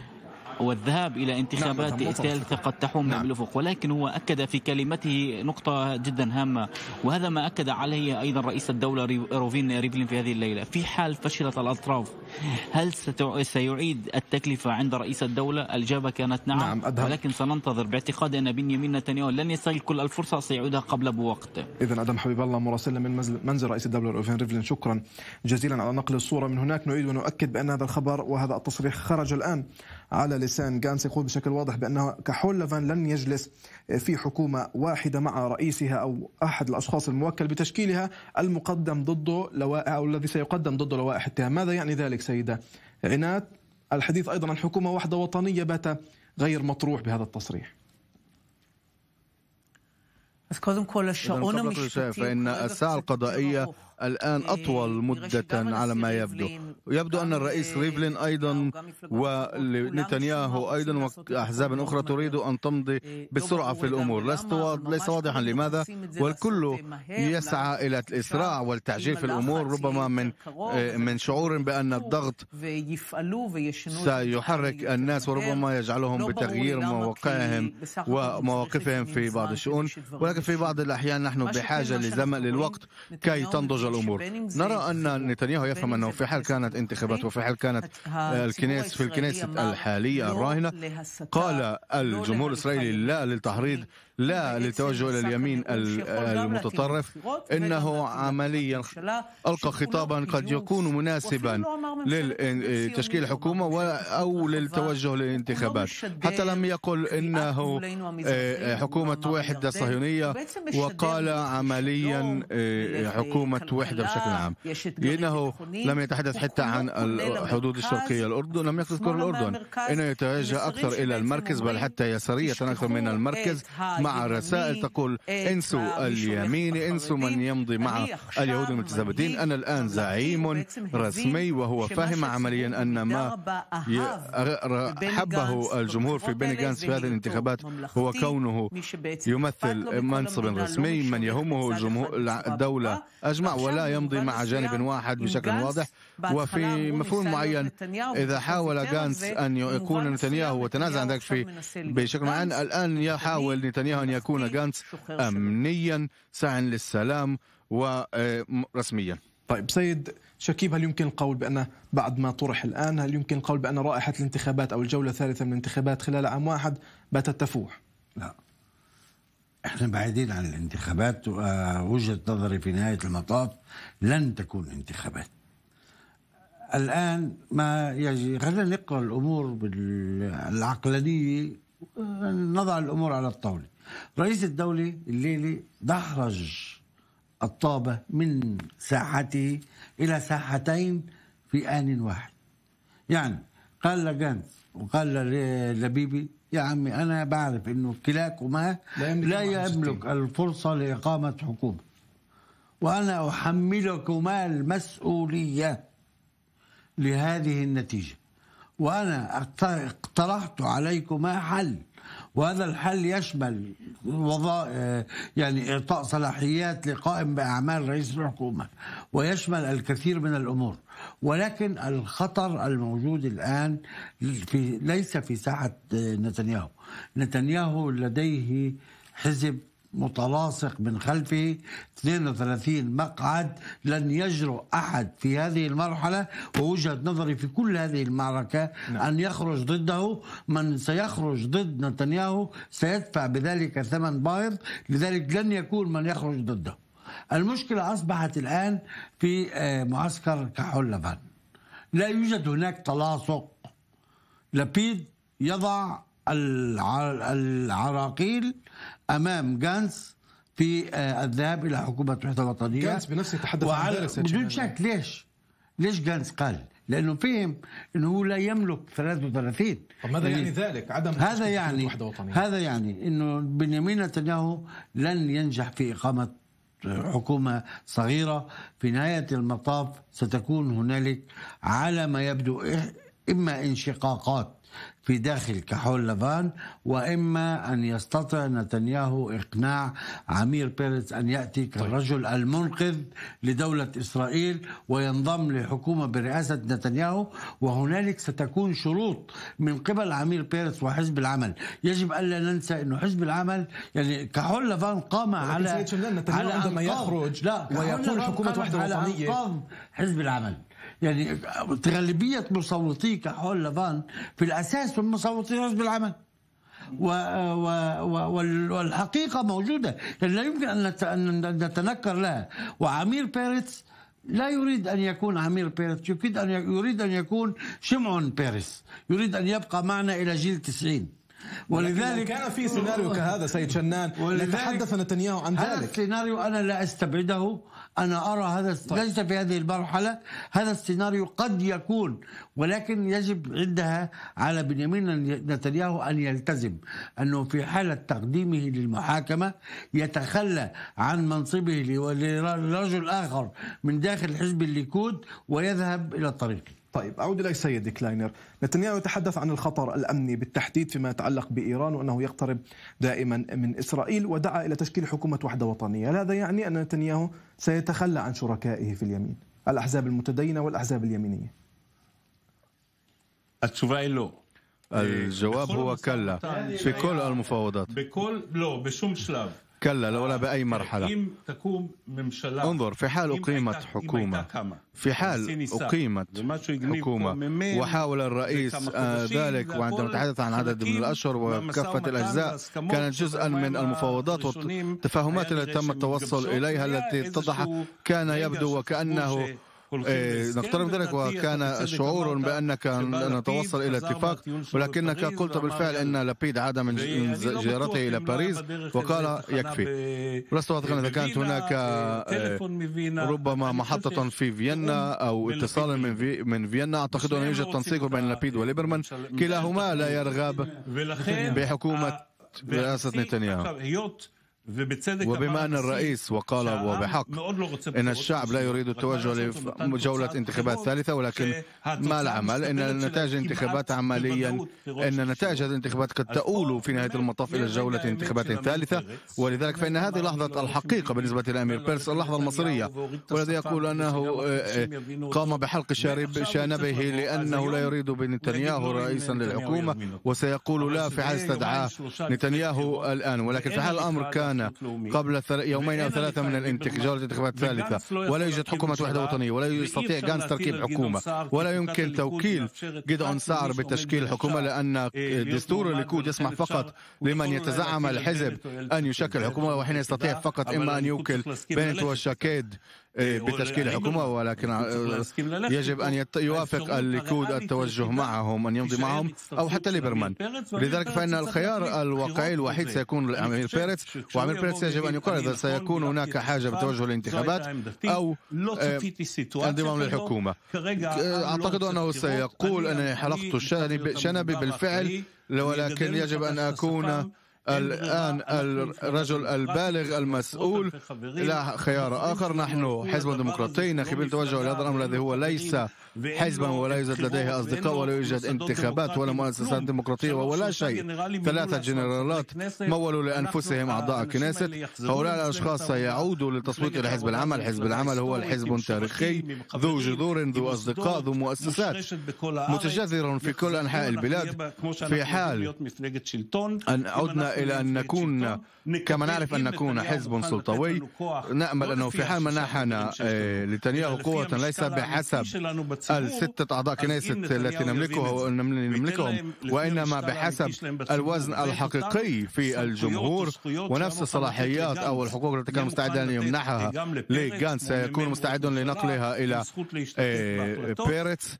والذهاب إلى نعم، انتخابات نعم ثالثة قد تحوم نعم. بالأفق ولكن هو أكد في كلمته نقطة جدا هامة وهذا ما أكد عليه أيضا رئيس الدولة روفين ريفلين في هذه الليلة في حال فشلت الأطراف هل سيعيد التكلفة عند رئيس الدولة الإجابة كانت نعم, نعم ولكن سننتظر باعتقاد أن بنيامين نتنياهو لن يستغل كل الفرصة سيعودها قبل بوقت إذا أدم حبيب الله مراسلنا من منزل رئيس الدولة روفين ريفلين شكرا جزيلا على نقل الصورة من هناك نعيد ونؤكد بأن هذا الخبر وهذا التصريح خرج الآن على لسان جانس يقول بشكل واضح بأنه كحول لفان لن يجلس آه، في حكومة واحدة مع رئيسها أو أحد الأشخاص الموكل بتشكيلها المقدم ضده لوائح أو الذي سيقدم ضده لوائح اتهام ماذا يعني ذلك سيدة عناد الحديث أيضا عن حكومة واحدة وطنية بات غير مطروح بهذا التصريح فإن الساعة القضائية الآن إيه، أطول مدة على ما يبدو يبدو أن الرئيس آه، ريفلين أيضا ونتنياهو أيضا وأحزاب أخرى تريد أن تمضي إيه، بسرعة في الأمور ليس واضحا لماذا والكل يسعى إلى الإسراع والتعجيل في الأمور ربما من آه، من شعور بأن الضغط سيحرك الناس وربما يجعلهم بتغيير مواقعهم ومواقفهم في بعض الشؤون ولكن في بعض الأحيان نحن بحاجة لزمن للوقت كي تنضج الأمور نرى أن نتنياهو يفهم أنه في حال كانت انتخابات وفي حال كانت uh, الكنيس في الكنيسة الحالية الراهنة قال الجمهور الإسرائيلي لا للتحريض لا إيه، للتوجه الى اليمين المتطرف انه عمليا القى خطابا قد يكون مناسبا لتشكيل الحكومه او للتوجه للانتخابات حتى لم يقل انه إيه، حكومه وحده صهيونيه وقال عمليا إيه، حكومه وحده بشكل عام لانه لم يتحدث حتى عن الحدود الشرقيه الاردن لم يذكر الاردن انه يتوجه اكثر الى المركز بل حتى يساريه اكثر من المركز مع الرسائل تقول إيه، انسوا اليمين انسوا من يمضي مع اليهود المتزبدين أنا الآن زعيم رسمي وهو فهم عمليا أن ما حبه الجمهور في بيني جانس في هذه الانتخابات هو كونه يمثل منصب رسمي من يهمه الدولة أجمع ولا يمضي مع جانب واحد بشكل واضح وفي مفهوم معين إذا حاول غانس أن يكون نتنياهو وتنازع عن ذلك في بشكل معين الآن يحاول نتنياهو أن يكون غانس أمنيا ساعيا للسلام ورسميا طيب سيد شكيب هل يمكن القول بأن بعد ما طرح الآن هل يمكن القول بأن رائحة الانتخابات أو الجولة الثالثة من الانتخابات خلال عام واحد باتت تفوح لا احنا بعيدين عن الانتخابات آه، وجهة نظري في نهاية المطاف لن تكون انتخابات الآن ما يجي خلينا نقرأ الأمور بالعقلانية نضع الأمور على الطاولة رئيس الدولة الليلة دحرج الطابة من ساحته إلى ساحتين في آن واحد يعني قال لجانس وقال لبيبي يا عمي أنا بعرف أنه كلاكما لا يملك, لا يملك الفرصة لإقامة حكومة وأنا أحملكما المسؤولية لهذه النتيجه وانا اقترحت عليكما حل وهذا الحل يشمل وظائف يعني اعطاء صلاحيات لقائم باعمال رئيس الحكومه ويشمل الكثير من الامور ولكن الخطر الموجود الان في ليس في ساحه نتنياهو نتنياهو لديه حزب متلاصق من خلفه 32 مقعد لن يجرؤ أحد في هذه المرحلة ووجهة نظري في كل هذه المعركة نعم. أن يخرج ضده من سيخرج ضد نتنياهو سيدفع بذلك ثمن باهظ لذلك لن يكون من يخرج ضده المشكلة أصبحت الآن في آه، معسكر كحول لبن لا يوجد هناك تلاصق لبيد يضع العراقيل امام جانس في آه، الذهاب الى حكومه وحده وطنيه جانس بنفسه تحدث عن بدون شك ليش؟ ليش جانس قال؟ لانه فهم انه هو لا يملك 33 طب ماذا يعني, يعني ذلك عدم هذا يعني هذا يعني انه بنيامين نتنياهو لن ينجح في اقامه آه، حكومه صغيره في نهايه المطاف ستكون هنالك على ما يبدو اما انشقاقات في داخل كحول لبان وإما أن يستطع نتنياهو إقناع عمير بيرتس أن يأتي طيب. كالرجل المنقذ لدولة إسرائيل وينضم لحكومة برئاسة نتنياهو وهنالك ستكون شروط من قبل عمير بيرتس وحزب العمل يجب ألا ننسى أنه حزب العمل يعني كحول لبان قام على على عندما يخرج لا ويقول حكومة وحدة وطنية حزب العمل يعني غالبيه مصوتيك حول لافان في الاساس هم مصوتي حزب العمل و... و... والحقيقه موجوده يعني لا يمكن ان نتنكر لها وعمير بيرتس لا يريد ان يكون عمير بيرتس يريد ان يريد ان يكون شمعون بيريس يريد ان يبقى معنا الى جيل 90 ولذلك كان في سيناريو كهذا سيد شنان نتحدث نتنياهو عن ذلك هذا السيناريو انا لا استبعده أنا أرى هذا طيب. ليس في هذه المرحلة هذا السيناريو قد يكون ولكن يجب عندها على بنيامين نتنياهو أن يلتزم أنه في حالة تقديمه للمحاكمة يتخلى عن منصبه لرجل آخر من داخل حزب الليكود ويذهب إلى الطريق طيب أعود إليك سيدي كلاينر نتنياهو يتحدث عن الخطر الأمني بالتحديد فيما يتعلق بإيران وأنه يقترب دائما من إسرائيل ودعا إلى تشكيل حكومة وحدة وطنية هل هذا يعني أن نتنياهو سيتخلى عن شركائه في اليمين الأحزاب المتدينة والأحزاب اليمينية الجواب هو كلا في كل المفاوضات بكل لا بشوم شلاف كلا ولا بأي إيه، مرحلة انظر في حال أقيمت حكومة في حال أقيمت حكومة وحاول الرئيس آه، ذلك وعندما تحدث عن عدد من الأشهر وكافة الأجزاء كانت جزءا من المفاوضات والتفاهمات التي تم التوصل إليها التي اتضح كان يبدو وكأنه إيه، نقترب ذلك وكان شعور بأنك نتوصل إلى اتفاق ولكنك قلت بالفعل أن يعني لبيد عاد من يعني زيارته إلى باريس وقال يكفي ولست واثقا إذا كانت هناك آه، ربما محطة في فيينا أو اتصال من في من فيينا أعتقد انه يوجد تنسيق بين لبيد وليبرمان كلاهما لا يرغب بحكومة آه، رئاسة نتنياهو وبما أن الرئيس وقال وبحق إن الشعب لا يريد التوجه لجولة انتخابات ثالثة ولكن ما العمل إن نتائج الانتخابات عمليا إن نتائج هذه الانتخابات قد تؤول في نهاية المطاف إلى جولة انتخابات ثالثة ولذلك فإن هذه لحظة الحقيقة بالنسبة لامير بيرس اللحظة المصرية والذي يقول أنه قام بحلق شارب شانبه لأنه لا يريد بنتنياهو رئيسا للحكومة وسيقول لا في حال استدعاه نتنياهو الآن ولكن في حال الأمر كان كان قبل يومين أو ثلاثة من الانتخابات الانتخابات الثالثة ولا يوجد حكومة وحدة وطنية ولا يستطيع غانس تركيب حكومة ولا يمكن توكيل جدعون سعر بتشكيل حكومة لأن إيه، دستور الليكود يسمح فقط لمن يتزعم الحزب أن يشكل حكومة وحين يستطيع فقط إما أن يوكل بنت وشاكيد إيه، إيه، بتشكيل يعني حكومة ولكن آه، يجب أن يوافق الليكود التوجه معهم أن يمضي معهم أو حتى ليبرمان لذلك فإن الخيار الواقعي الوحيد سيكون الأمير بيرتس وعمير بيرتس يجب أن يقرر إذا سيكون هناك حاجة بتوجه الانتخابات أو آه، انضمام للحكومة أعتقد أنه سيقول أنني حلقت شنبي بالفعل ولكن يجب أن أكون الآن الرجل البالغ المسؤول لا خيار آخر نحن حزب ديمقراطي نخبين توجه لهذا الأمر الذي هو ليس حزبا ولا يوجد لديه أصدقاء ولا يوجد انتخابات ولا مؤسسات ديمقراطية ولا شيء ثلاثة جنرالات مولوا لأنفسهم أعضاء كنيست هؤلاء الأشخاص سيعودوا للتصويت إلى حزب العمل حزب العمل هو الحزب التاريخي ذو جذور ذو أصدقاء ذو مؤسسات متجذر في كل أنحاء البلاد في حال أن عدنا إلى أن نكون كما نعرف أن نكون حزب سلطوي نأمل أنه في حال منحنا نتنياهو قوة ليس بحسب الستة أعضاء كنيسة التي نملكها نملكهم وإنما بحسب الوزن الحقيقي في الجمهور ونفس الصلاحيات أو الحقوق التي كان مستعدا أن يمنحها لجانس سيكون مستعد لنقلها إلى إيه، بيرتس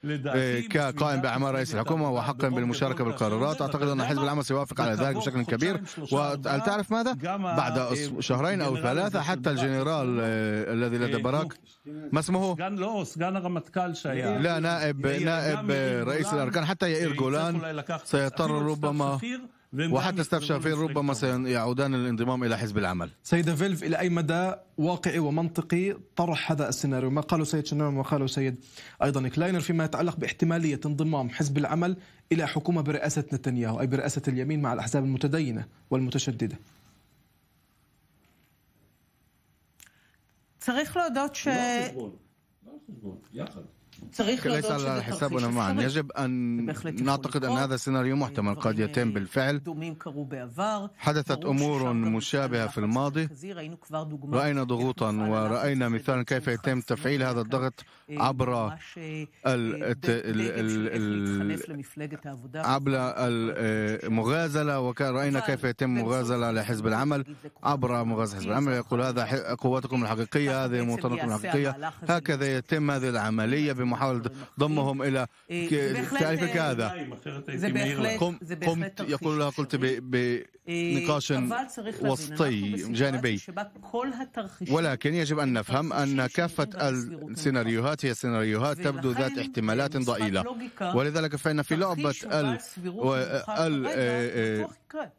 كقائم بأعمال رئيس الحكومة وحقا بالمشاركة بالقرارات أعتقد أن حزب العمل سيوافق على ذلك بشكل كبير وهل تعرف ماذا؟ بعد إيه، شهرين أو ثلاثة حتى الجنرال آه، الذي لدى إيه، براك ما اسمه؟ لا نائب نائب رئيس الاركان حتى يائير جولان سيضطر ربما وحتى ستاف شافير ربما سيعودان للانضمام الى حزب العمل. سيد فيلف الى اي مدى واقعي ومنطقي طرح هذا السيناريو؟ ما قاله سيد وما وقاله سيد ايضا كلاينر فيما يتعلق باحتماليه انضمام حزب العمل الى حكومه برئاسه نتنياهو اي برئاسه اليمين مع الاحزاب المتدينه والمتشدده. צריך להודות ש... לא על חשבון, לא על חשבון, יחד. ليس على حسابنا معا يجب أن نعتقد أن هذا السيناريو محتمل قد يتم بالفعل حدثت أمور مشابهة في الماضي رأينا ضغوطا ورأينا مثالا كيف يتم تفعيل هذا الضغط عبر عبر المغازلة ورأينا كيف يتم مغازلة لحزب العمل عبر مغازلة حزب العمل يقول هذا قوتكم الحقيقية هذه مواطنكم الحقيقية هكذا يتم هذه العملية بمحاولة محاولة ضمهم إلى تعريف كهذا قمت يقول لها قلت إيه، بنقاش وسطي جانبي ولكن يجب أن نفهم أن كافة السيناريوهات هي سيناريوهات تبدو ذات احتمالات ضئيلة ولذلك فإن في لعبة ال... ال... آه، آه،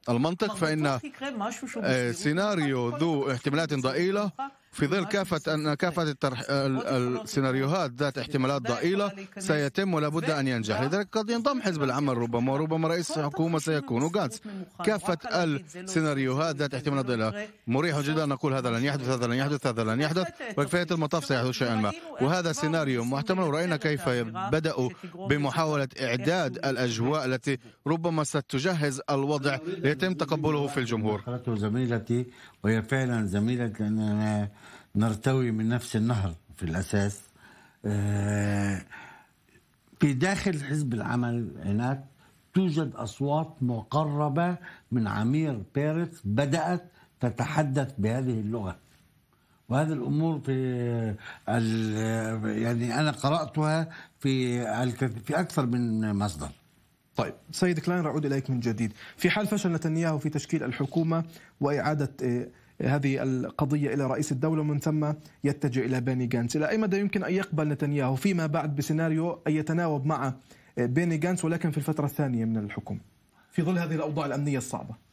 آه، المنطق فإن سيناريو ذو احتمالات ضئيلة في ظل كافة أن كافة الترح... السيناريوهات ذات احتمالات ضئيلة سيتم ولابد أن ينجح لذلك قد ينضم حزب العمل ربما وربما رئيس الحكومة سيكون غانس كافة السيناريوهات ذات احتمالات ضئيلة مريح جدا أن نقول هذا لن يحدث هذا لن يحدث هذا لن يحدث وكفاية المطاف سيحدث شيئا ما وهذا سيناريو محتمل ورأينا كيف بدأوا بمحاولة إعداد الأجواء التي ربما ستجهز الوضع ليتم تقبله في الجمهور زميلتي وهي فعلا زميلة لأننا نرتوي من نفس النهر في الأساس آه، في داخل حزب العمل هناك توجد أصوات مقربة من عمير بيرتس بدأت تتحدث بهذه اللغة وهذه الامور في يعني انا قراتها في في اكثر من مصدر طيب سيد كلاين اعود اليك من جديد في حال فشل نتنياهو في تشكيل الحكومه واعاده آه، هذه القضية إلى رئيس الدولة ومن ثم يتجه إلى بيني جانس إلى أي مدى يمكن أن يقبل نتنياهو فيما بعد بسيناريو أن يتناوب مع بيني جانس ولكن في الفترة الثانية من الحكم في ظل هذه الأوضاع الأمنية الصعبة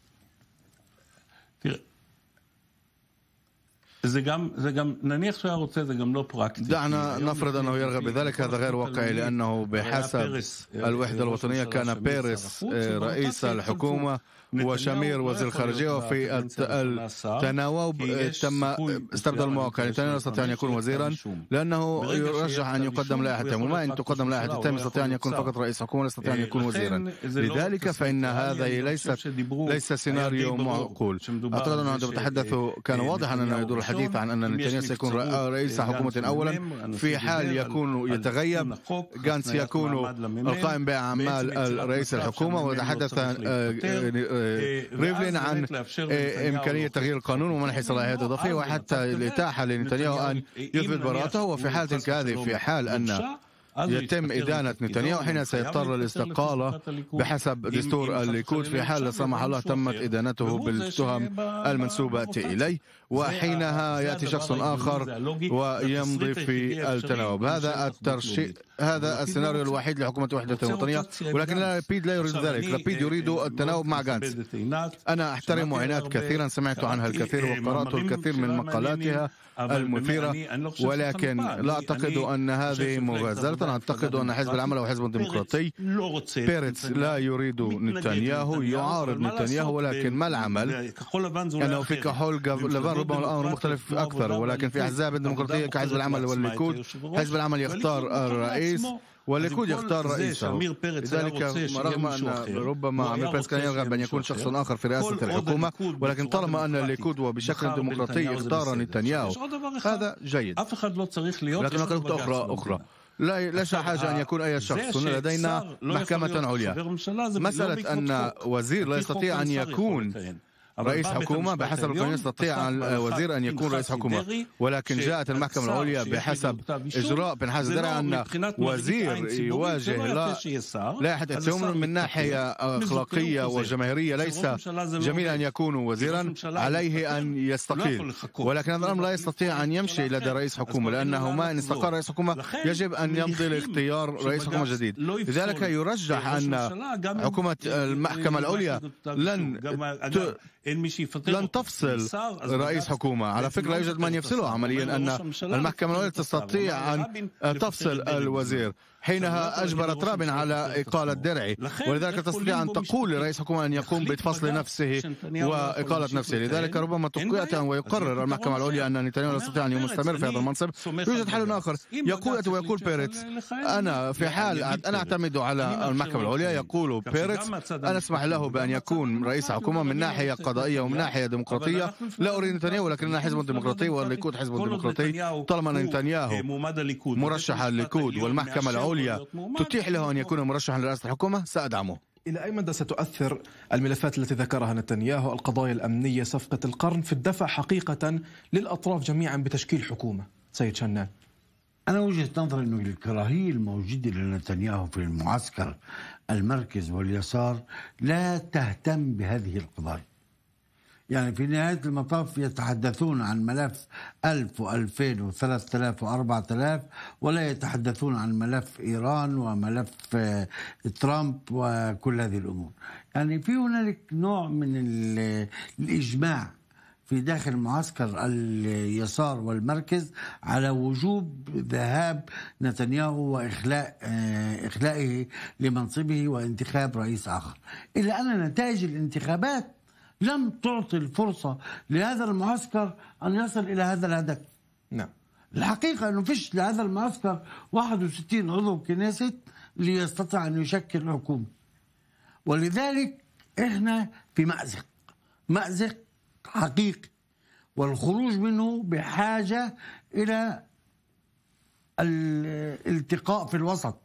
دعنا يعني نفرض أنه يرغب بذلك هذا غير واقعي لأنه بحسب الوحدة الوطنية كان بيرس آه، رئيس الحكومة وشمير وزير الخارجية وفي التناوب تم استبدال المواقع نتنياهو يستطيع أن يكون وزيرا لأنه يرجح أن يقدم لائحة وما إن تقدم لائحة تام يستطيع أن يكون فقط رئيس حكومة يستطيع أن يكون وزيرا لذلك فإن هذا ليس ليس سيناريو معقول أعتقد أنه عندما تحدثوا كان واضحا أنه يدور الحديث عن أن نتنياهو سيكون رئيس حكومة أولا في حال يكون يتغيب غانس يكون القائم بأعمال رئيس الحكومة وتحدث ريفلين عن إمكانية تغيير القانون ومنح صلاحيات إضافية وحتى الإتاحة لنتنياهو أن يثبت براءته وفي حالة كهذه في حال أن يتم إدانة نتنياهو حين سيضطر للاستقالة بحسب دستور الليكود في حال لا سمح الله تمت إدانته بالتهم المنسوبة إليه وحينها يأتي شخص آخر ويمضي في التناوب هذا الترشيح هذا السيناريو الوحيد لحكومة الوحدة الوطنية ولكن لابيد لا يريد ذلك لابيد يريد التناوب مع غانتس أنا أحترم عناد كثيرا سمعت عنها الكثير وقرأت الكثير من مقالاتها المثيرة ولكن لا أعتقد أن هذه مغازلة أعتقد أن حزب العمل أو حزب الديمقراطي بيرتس لا يريد نتنياهو يعارض نتنياهو ولكن ما العمل أنه في كحول لفان ربما الأمر مختلف أكثر ولكن في أحزاب ديمقراطية كحزب العمل والليكود حزب العمل يختار الرئيس الرئيس والليكود يختار رئيسه لذلك رغم أن ربما عمير بيرس كان يرغب أن يكون شخص آخر في رئاسة الحكومة ولكن طالما أن الليكود وبشكل ديمقراطي اختار نتنياهو هذا جيد لكن هناك نقطة أخرى أخرى لا ليس حاجة أن يكون أي شخص هنا لدينا محكمة عليا مسألة أن وزير لا يستطيع أن يكون رئيس حكومة بحسب القانون يستطيع الوزير أن يكون رئيس حكومة ولكن جاءت المحكمة العليا بحسب إجراء بن حاز درع أن وزير يواجه لا لائحة التهم من ناحية أخلاقية آه، وجماهيرية ليس جميلا أن يكون وزيرا عليه أن يستقيل ولكن هذا الأمر لا يستطيع أن يمشي لدى رئيس حكومة لأنه ما إن استقال رئيس حكومة يجب أن يمضي لاختيار رئيس حكومة جديد لذلك يرجح أن حكومة المحكمة العليا لن لن تفصل رئيس حكومة على فكرة يوجد من يفصله عمليا أن المحكمة لا تستطيع أن تفصل الوزير حينها أجبرت رابن على إقالة درعي ولذلك تستطيع أن تقول لرئيس حكومة أن يقوم بفصل نفسه وإقالة نفسه لذلك ربما تقيأة ويقرر المحكمة العليا أن نتنياهو لا يستطيع أن يستمر في هذا المنصب يوجد حل آخر يقول ويقول بيريتس أنا في يعني حال أنا أعتمد على المحكمة العليا يقول بيريتس أنا أسمح له بأن يكون رئيس حكومة من ناحية قضائية ومن ناحية ديمقراطية لا أريد نتنياهو ولكننا حزب ديمقراطي والليكود حزب ديمقراطي طالما نتنياهو مرشح الليكود والمحكمة العليا العليا تتيح له أن يكون مرشحا لرئاسة الحكومة سأدعمه إلى أي مدى ستؤثر الملفات التي ذكرها نتنياهو القضايا الأمنية صفقة القرن في الدفع حقيقة للأطراف جميعا بتشكيل حكومة سيد شنان أنا وجهة نظري أنه الكراهية الموجودة لنتنياهو في المعسكر المركز واليسار لا تهتم بهذه القضايا يعني في نهاية المطاف يتحدثون عن ملف 1000 و2000 و3000 و4000 ولا يتحدثون عن ملف إيران وملف آه، ترامب وكل هذه الأمور يعني في هنالك نوع من الإجماع في داخل معسكر اليسار والمركز على وجوب ذهاب نتنياهو واخلاء آه، اخلائه لمنصبه وانتخاب رئيس اخر الا ان نتائج الانتخابات لم تعطي الفرصة لهذا المعسكر أن يصل إلى هذا الهدف نعم الحقيقة أنه فيش لهذا المعسكر 61 عضو كنيسة ليستطيع أن يشكل حكومة ولذلك إحنا في مأزق مأزق حقيقي والخروج منه بحاجة إلى الالتقاء في الوسط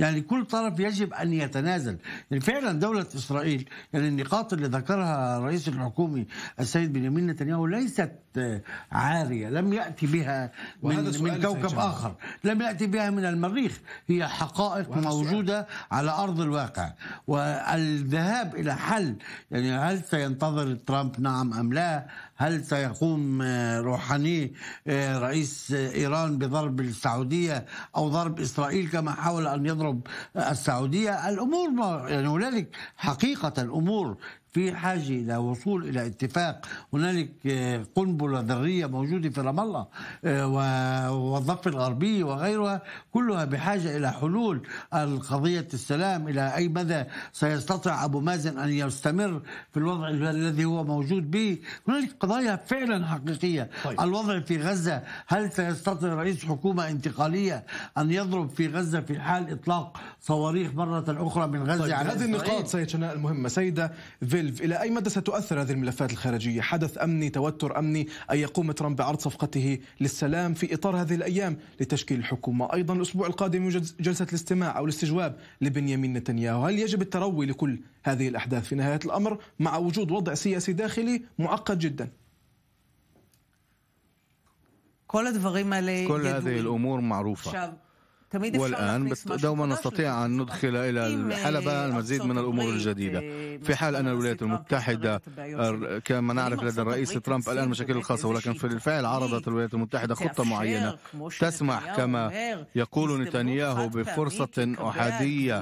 يعني كل طرف يجب أن يتنازل يعني فعلا دولة إسرائيل يعني النقاط اللي ذكرها رئيس الحكومي السيد بنيامين نتنياهو ليست عارية لم يأتي بها من, من كوكب آخر لم يأتي بها من المريخ هي حقائق موجودة على أرض الواقع والذهاب إلى حل يعني هل سينتظر ترامب نعم أم لا هل سيقوم آه، روحاني آه، رئيس إيران بضرب السعودية أو ضرب إسرائيل كما حاول أن يضرب السعودية الأمور يعني هنالك حقيقة أمور في حاجة إلى وصول إلى اتفاق هنالك آه، قنبلة ذرية موجودة في رام الله آه، والضفة الغربية وغيرها كلها بحاجة إلى حلول قضية السلام إلى أي مدى سيستطيع أبو مازن أن يستمر في الوضع الذي هو موجود به هنالك قضايا فعلا حقيقية طيب. الوضع في غزة هل سيستطيع رئيس حكومة انتقالية أن يضرب في غزة في حال إطلاق صواريخ مرة أخرى من غزة طيب. على هذه النقاط سيد شناء المهمة سيدة في فيلف إلى أي مدى ستؤثر هذه الملفات الخارجية حدث أمني توتر أمني أن يقوم ترامب بعرض صفقته للسلام في إطار هذه الأيام لتشكيل الحكومة أيضا الأسبوع القادم يوجد جلسة الاستماع أو الاستجواب لبنيامين نتنياهو هل يجب التروي لكل هذه الأحداث في نهاية الأمر مع وجود وضع سياسي داخلي معقد جدا كل, كل هذه الأمور معروفة والآن دوما نستطيع أن ندخل إلى الحلبة المزيد من الأمور الجديدة في حال أن الولايات المتحدة كما نعرف لدى الرئيس ترامب الآن مشاكل الخاصة ولكن في الفعل عرضت الولايات المتحدة خطة معينة تسمح كما يقول نتنياهو بفرصة أحادية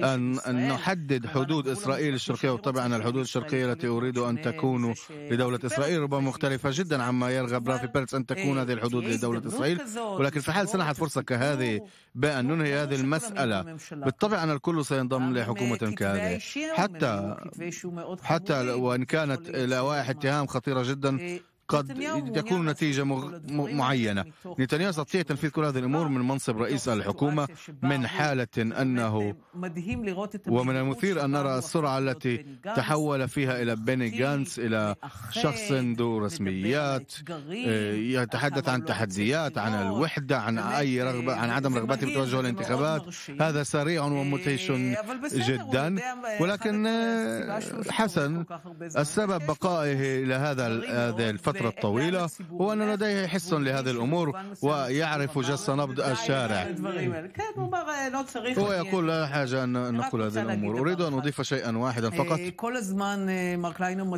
أن نحدد حدود إسرائيل الشرقية وطبعا الحدود الشرقية التي أريد أن تكون لدولة إسرائيل ربما مختلفة جدا عما يرغب رافي بيرتس أن تكون هذه الحدود لدولة إسرائيل ولكن في حال سنحت فرصة كهذه بأن ننهي هذه المسألة بالطبع أن الكل سينضم نعم، لحكومة كهذه حتى حتى وإن كانت لوائح اتهام خطيرة جدا إيه. قد تكون يعني نتيجة معينة يعني نتنياهو يستطيع تنفيذ كل هذه الأمور من منصب رئيس الحكومة من حالة أنه ومن المثير أن نرى السرعة التي تحول فيها إلى بيني جانس إلى شخص ذو رسميات آه، يتحدث عن تحديات عن الوحدة عن أي رغبة عن عدم رغبته بالتوجه للانتخابات هذا سريع إيه، ومدهش جدا آه، ولكن آه، حسن السبب بقائه إلى هذا الفترة الفترة الطويلة هو أن لديه حس لهذه الأمور ويعرف جس نبض الشارع هو يقول لا حاجة أن نقول هذه الأمور أريد أن أضيف شيئا واحدا فقط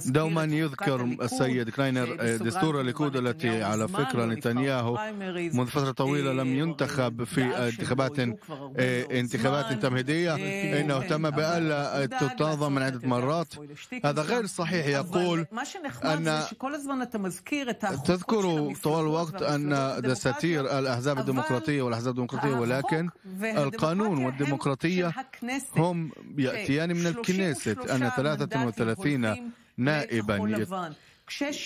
دوما يذكر السيد كلاينر دستور الليكود التي على فكرة نتنياهو منذ فترة طويلة لم ينتخب في انتخابات انتخابات تمهيدية إنه تم بألا تنظم من عدة مرات هذا غير صحيح يقول أن تذكر طوال الوقت أن دساتير الأحزاب الديمقراطية والأحزاب الديمقراطية ولكن القانون والديمقراطيه هم يأتيان من الكنيست أن 33 نائبا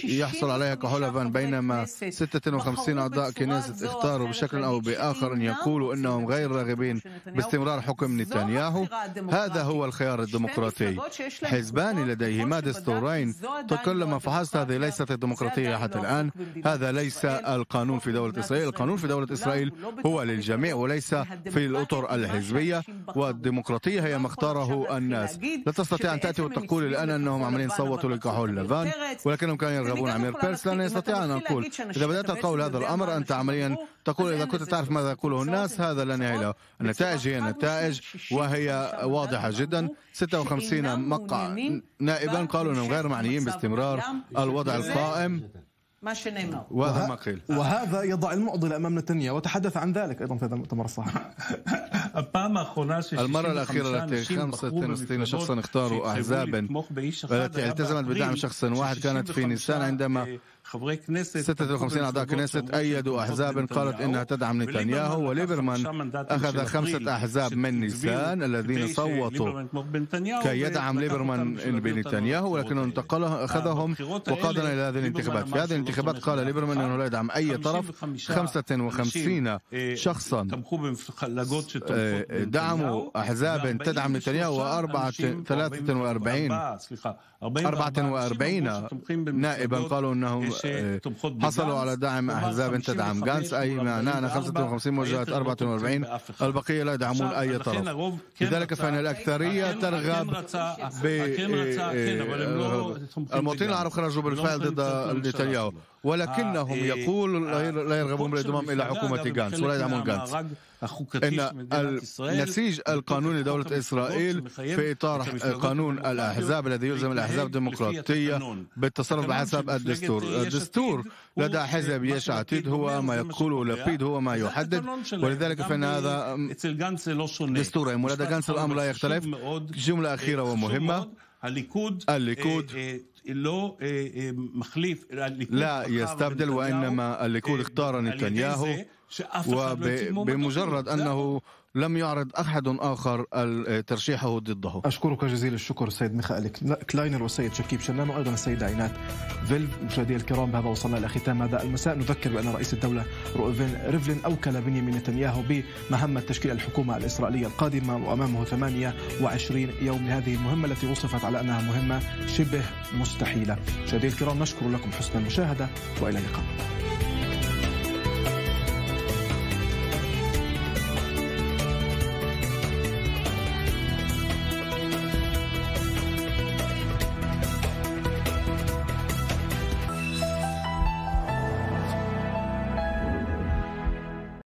يحصل عليها فان بينما 56 أعضاء كنيسة اختاروا بشكل أو بآخر أن يقولوا أنهم غير راغبين باستمرار حكم نتنياهو هذا هو الخيار الديمقراطي حزبان لديهما دستورين تكلم فحسب هذه ليست الديمقراطية حتى الآن هذا ليس القانون في دولة إسرائيل القانون في دولة إسرائيل هو للجميع وليس في الأطر الحزبية والديمقراطية هي ما اختاره الناس لا تستطيع أن تأتي وتقول الآن أنهم عمالين صوتوا للكحول اللبان ولكن بإمكانهم كانوا يعني يرغبون عمير بيرس لن يستطيع أن اقول إذا بدأت تقول هذا الأمر أنت عمليا تقول إذا كنت تعرف ماذا يقوله الناس هذا لن ينتهي النتائج هي نتائج وهي واضحة جدا 56 مقع نائبا قالوا أنهم غير معنيين باستمرار الوضع القائم ما شنيمه وهذا ما قيل وهذا يضع المعضله امام نتنياهو وتحدث عن ذلك ايضا في هذا المؤتمر الصحفي المرة الأخيرة التي 65 شخصا اختاروا أحزابا والتي التزمت بدعم شخص واحد كانت في نيسان عندما 56 أعضاء كنيسة أيدوا أحزاب قالت إنها تدعم نتنياهو وليبرمان أخذ خمسة أحزاب من نيسان الذين صوتوا كي يدعم ليبرمان بنتنياهو ولكنه انتقله آه، أخذهم وقادنا إلى هذه الانتخابات في هذه الانتخابات قال ليبرمان أنه لا يدعم أي طرف 55 آه، شخصا آه، دعموا أحزاب تدعم نتنياهو وأربعة 43 44 نائبا قالوا أنهم إيه، حصلوا على دعم أحزاب تدعم غانس أي معنا 55 وجهة 44 البقية لا يدعمون أي طرف لذلك فإن الأكثرية ترغب ب آه، آه، المواطنين العرب خرجوا بالفعل ضد نتنياهو ولكنهم آه، إيه. يقول لا آه، يرغبون بالانضمام الى حكومه غانس ولا يدعمون غانس ان نسيج القانون لدوله اسرائيل في اطار قانون الاحزاب الذي يلزم الاحزاب الديمقراطية بالتصرف بحسب الدستور الدستور لدى حزب يش عتيد هو ما يقوله لبيد هو ما يحدد ولذلك فان هذا دستور ولدى غانس الامر لا يختلف جملة اخيرة ومهمة الليكود مخليف لا يستبدل وانما الليكود اختار نتنياهو وبمجرد انه لم يعرض أحد آخر ترشيحه ضده أشكرك جزيل الشكر السيد ميخائيل كلاينر والسيد شكيب شنان وأيضا السيدة عينات فيلف مشاهدي الكرام بهذا وصلنا إلى ختام هذا المساء نذكر بأن رئيس الدولة ريفلين أوكل بنيامين نتنياهو بمهمة تشكيل الحكومة الإسرائيلية القادمة وأمامه 28 يوم لهذه المهمة التي وصفت على أنها مهمة شبه مستحيلة مشاهدي الكرام نشكر لكم حسن المشاهدة وإلى اللقاء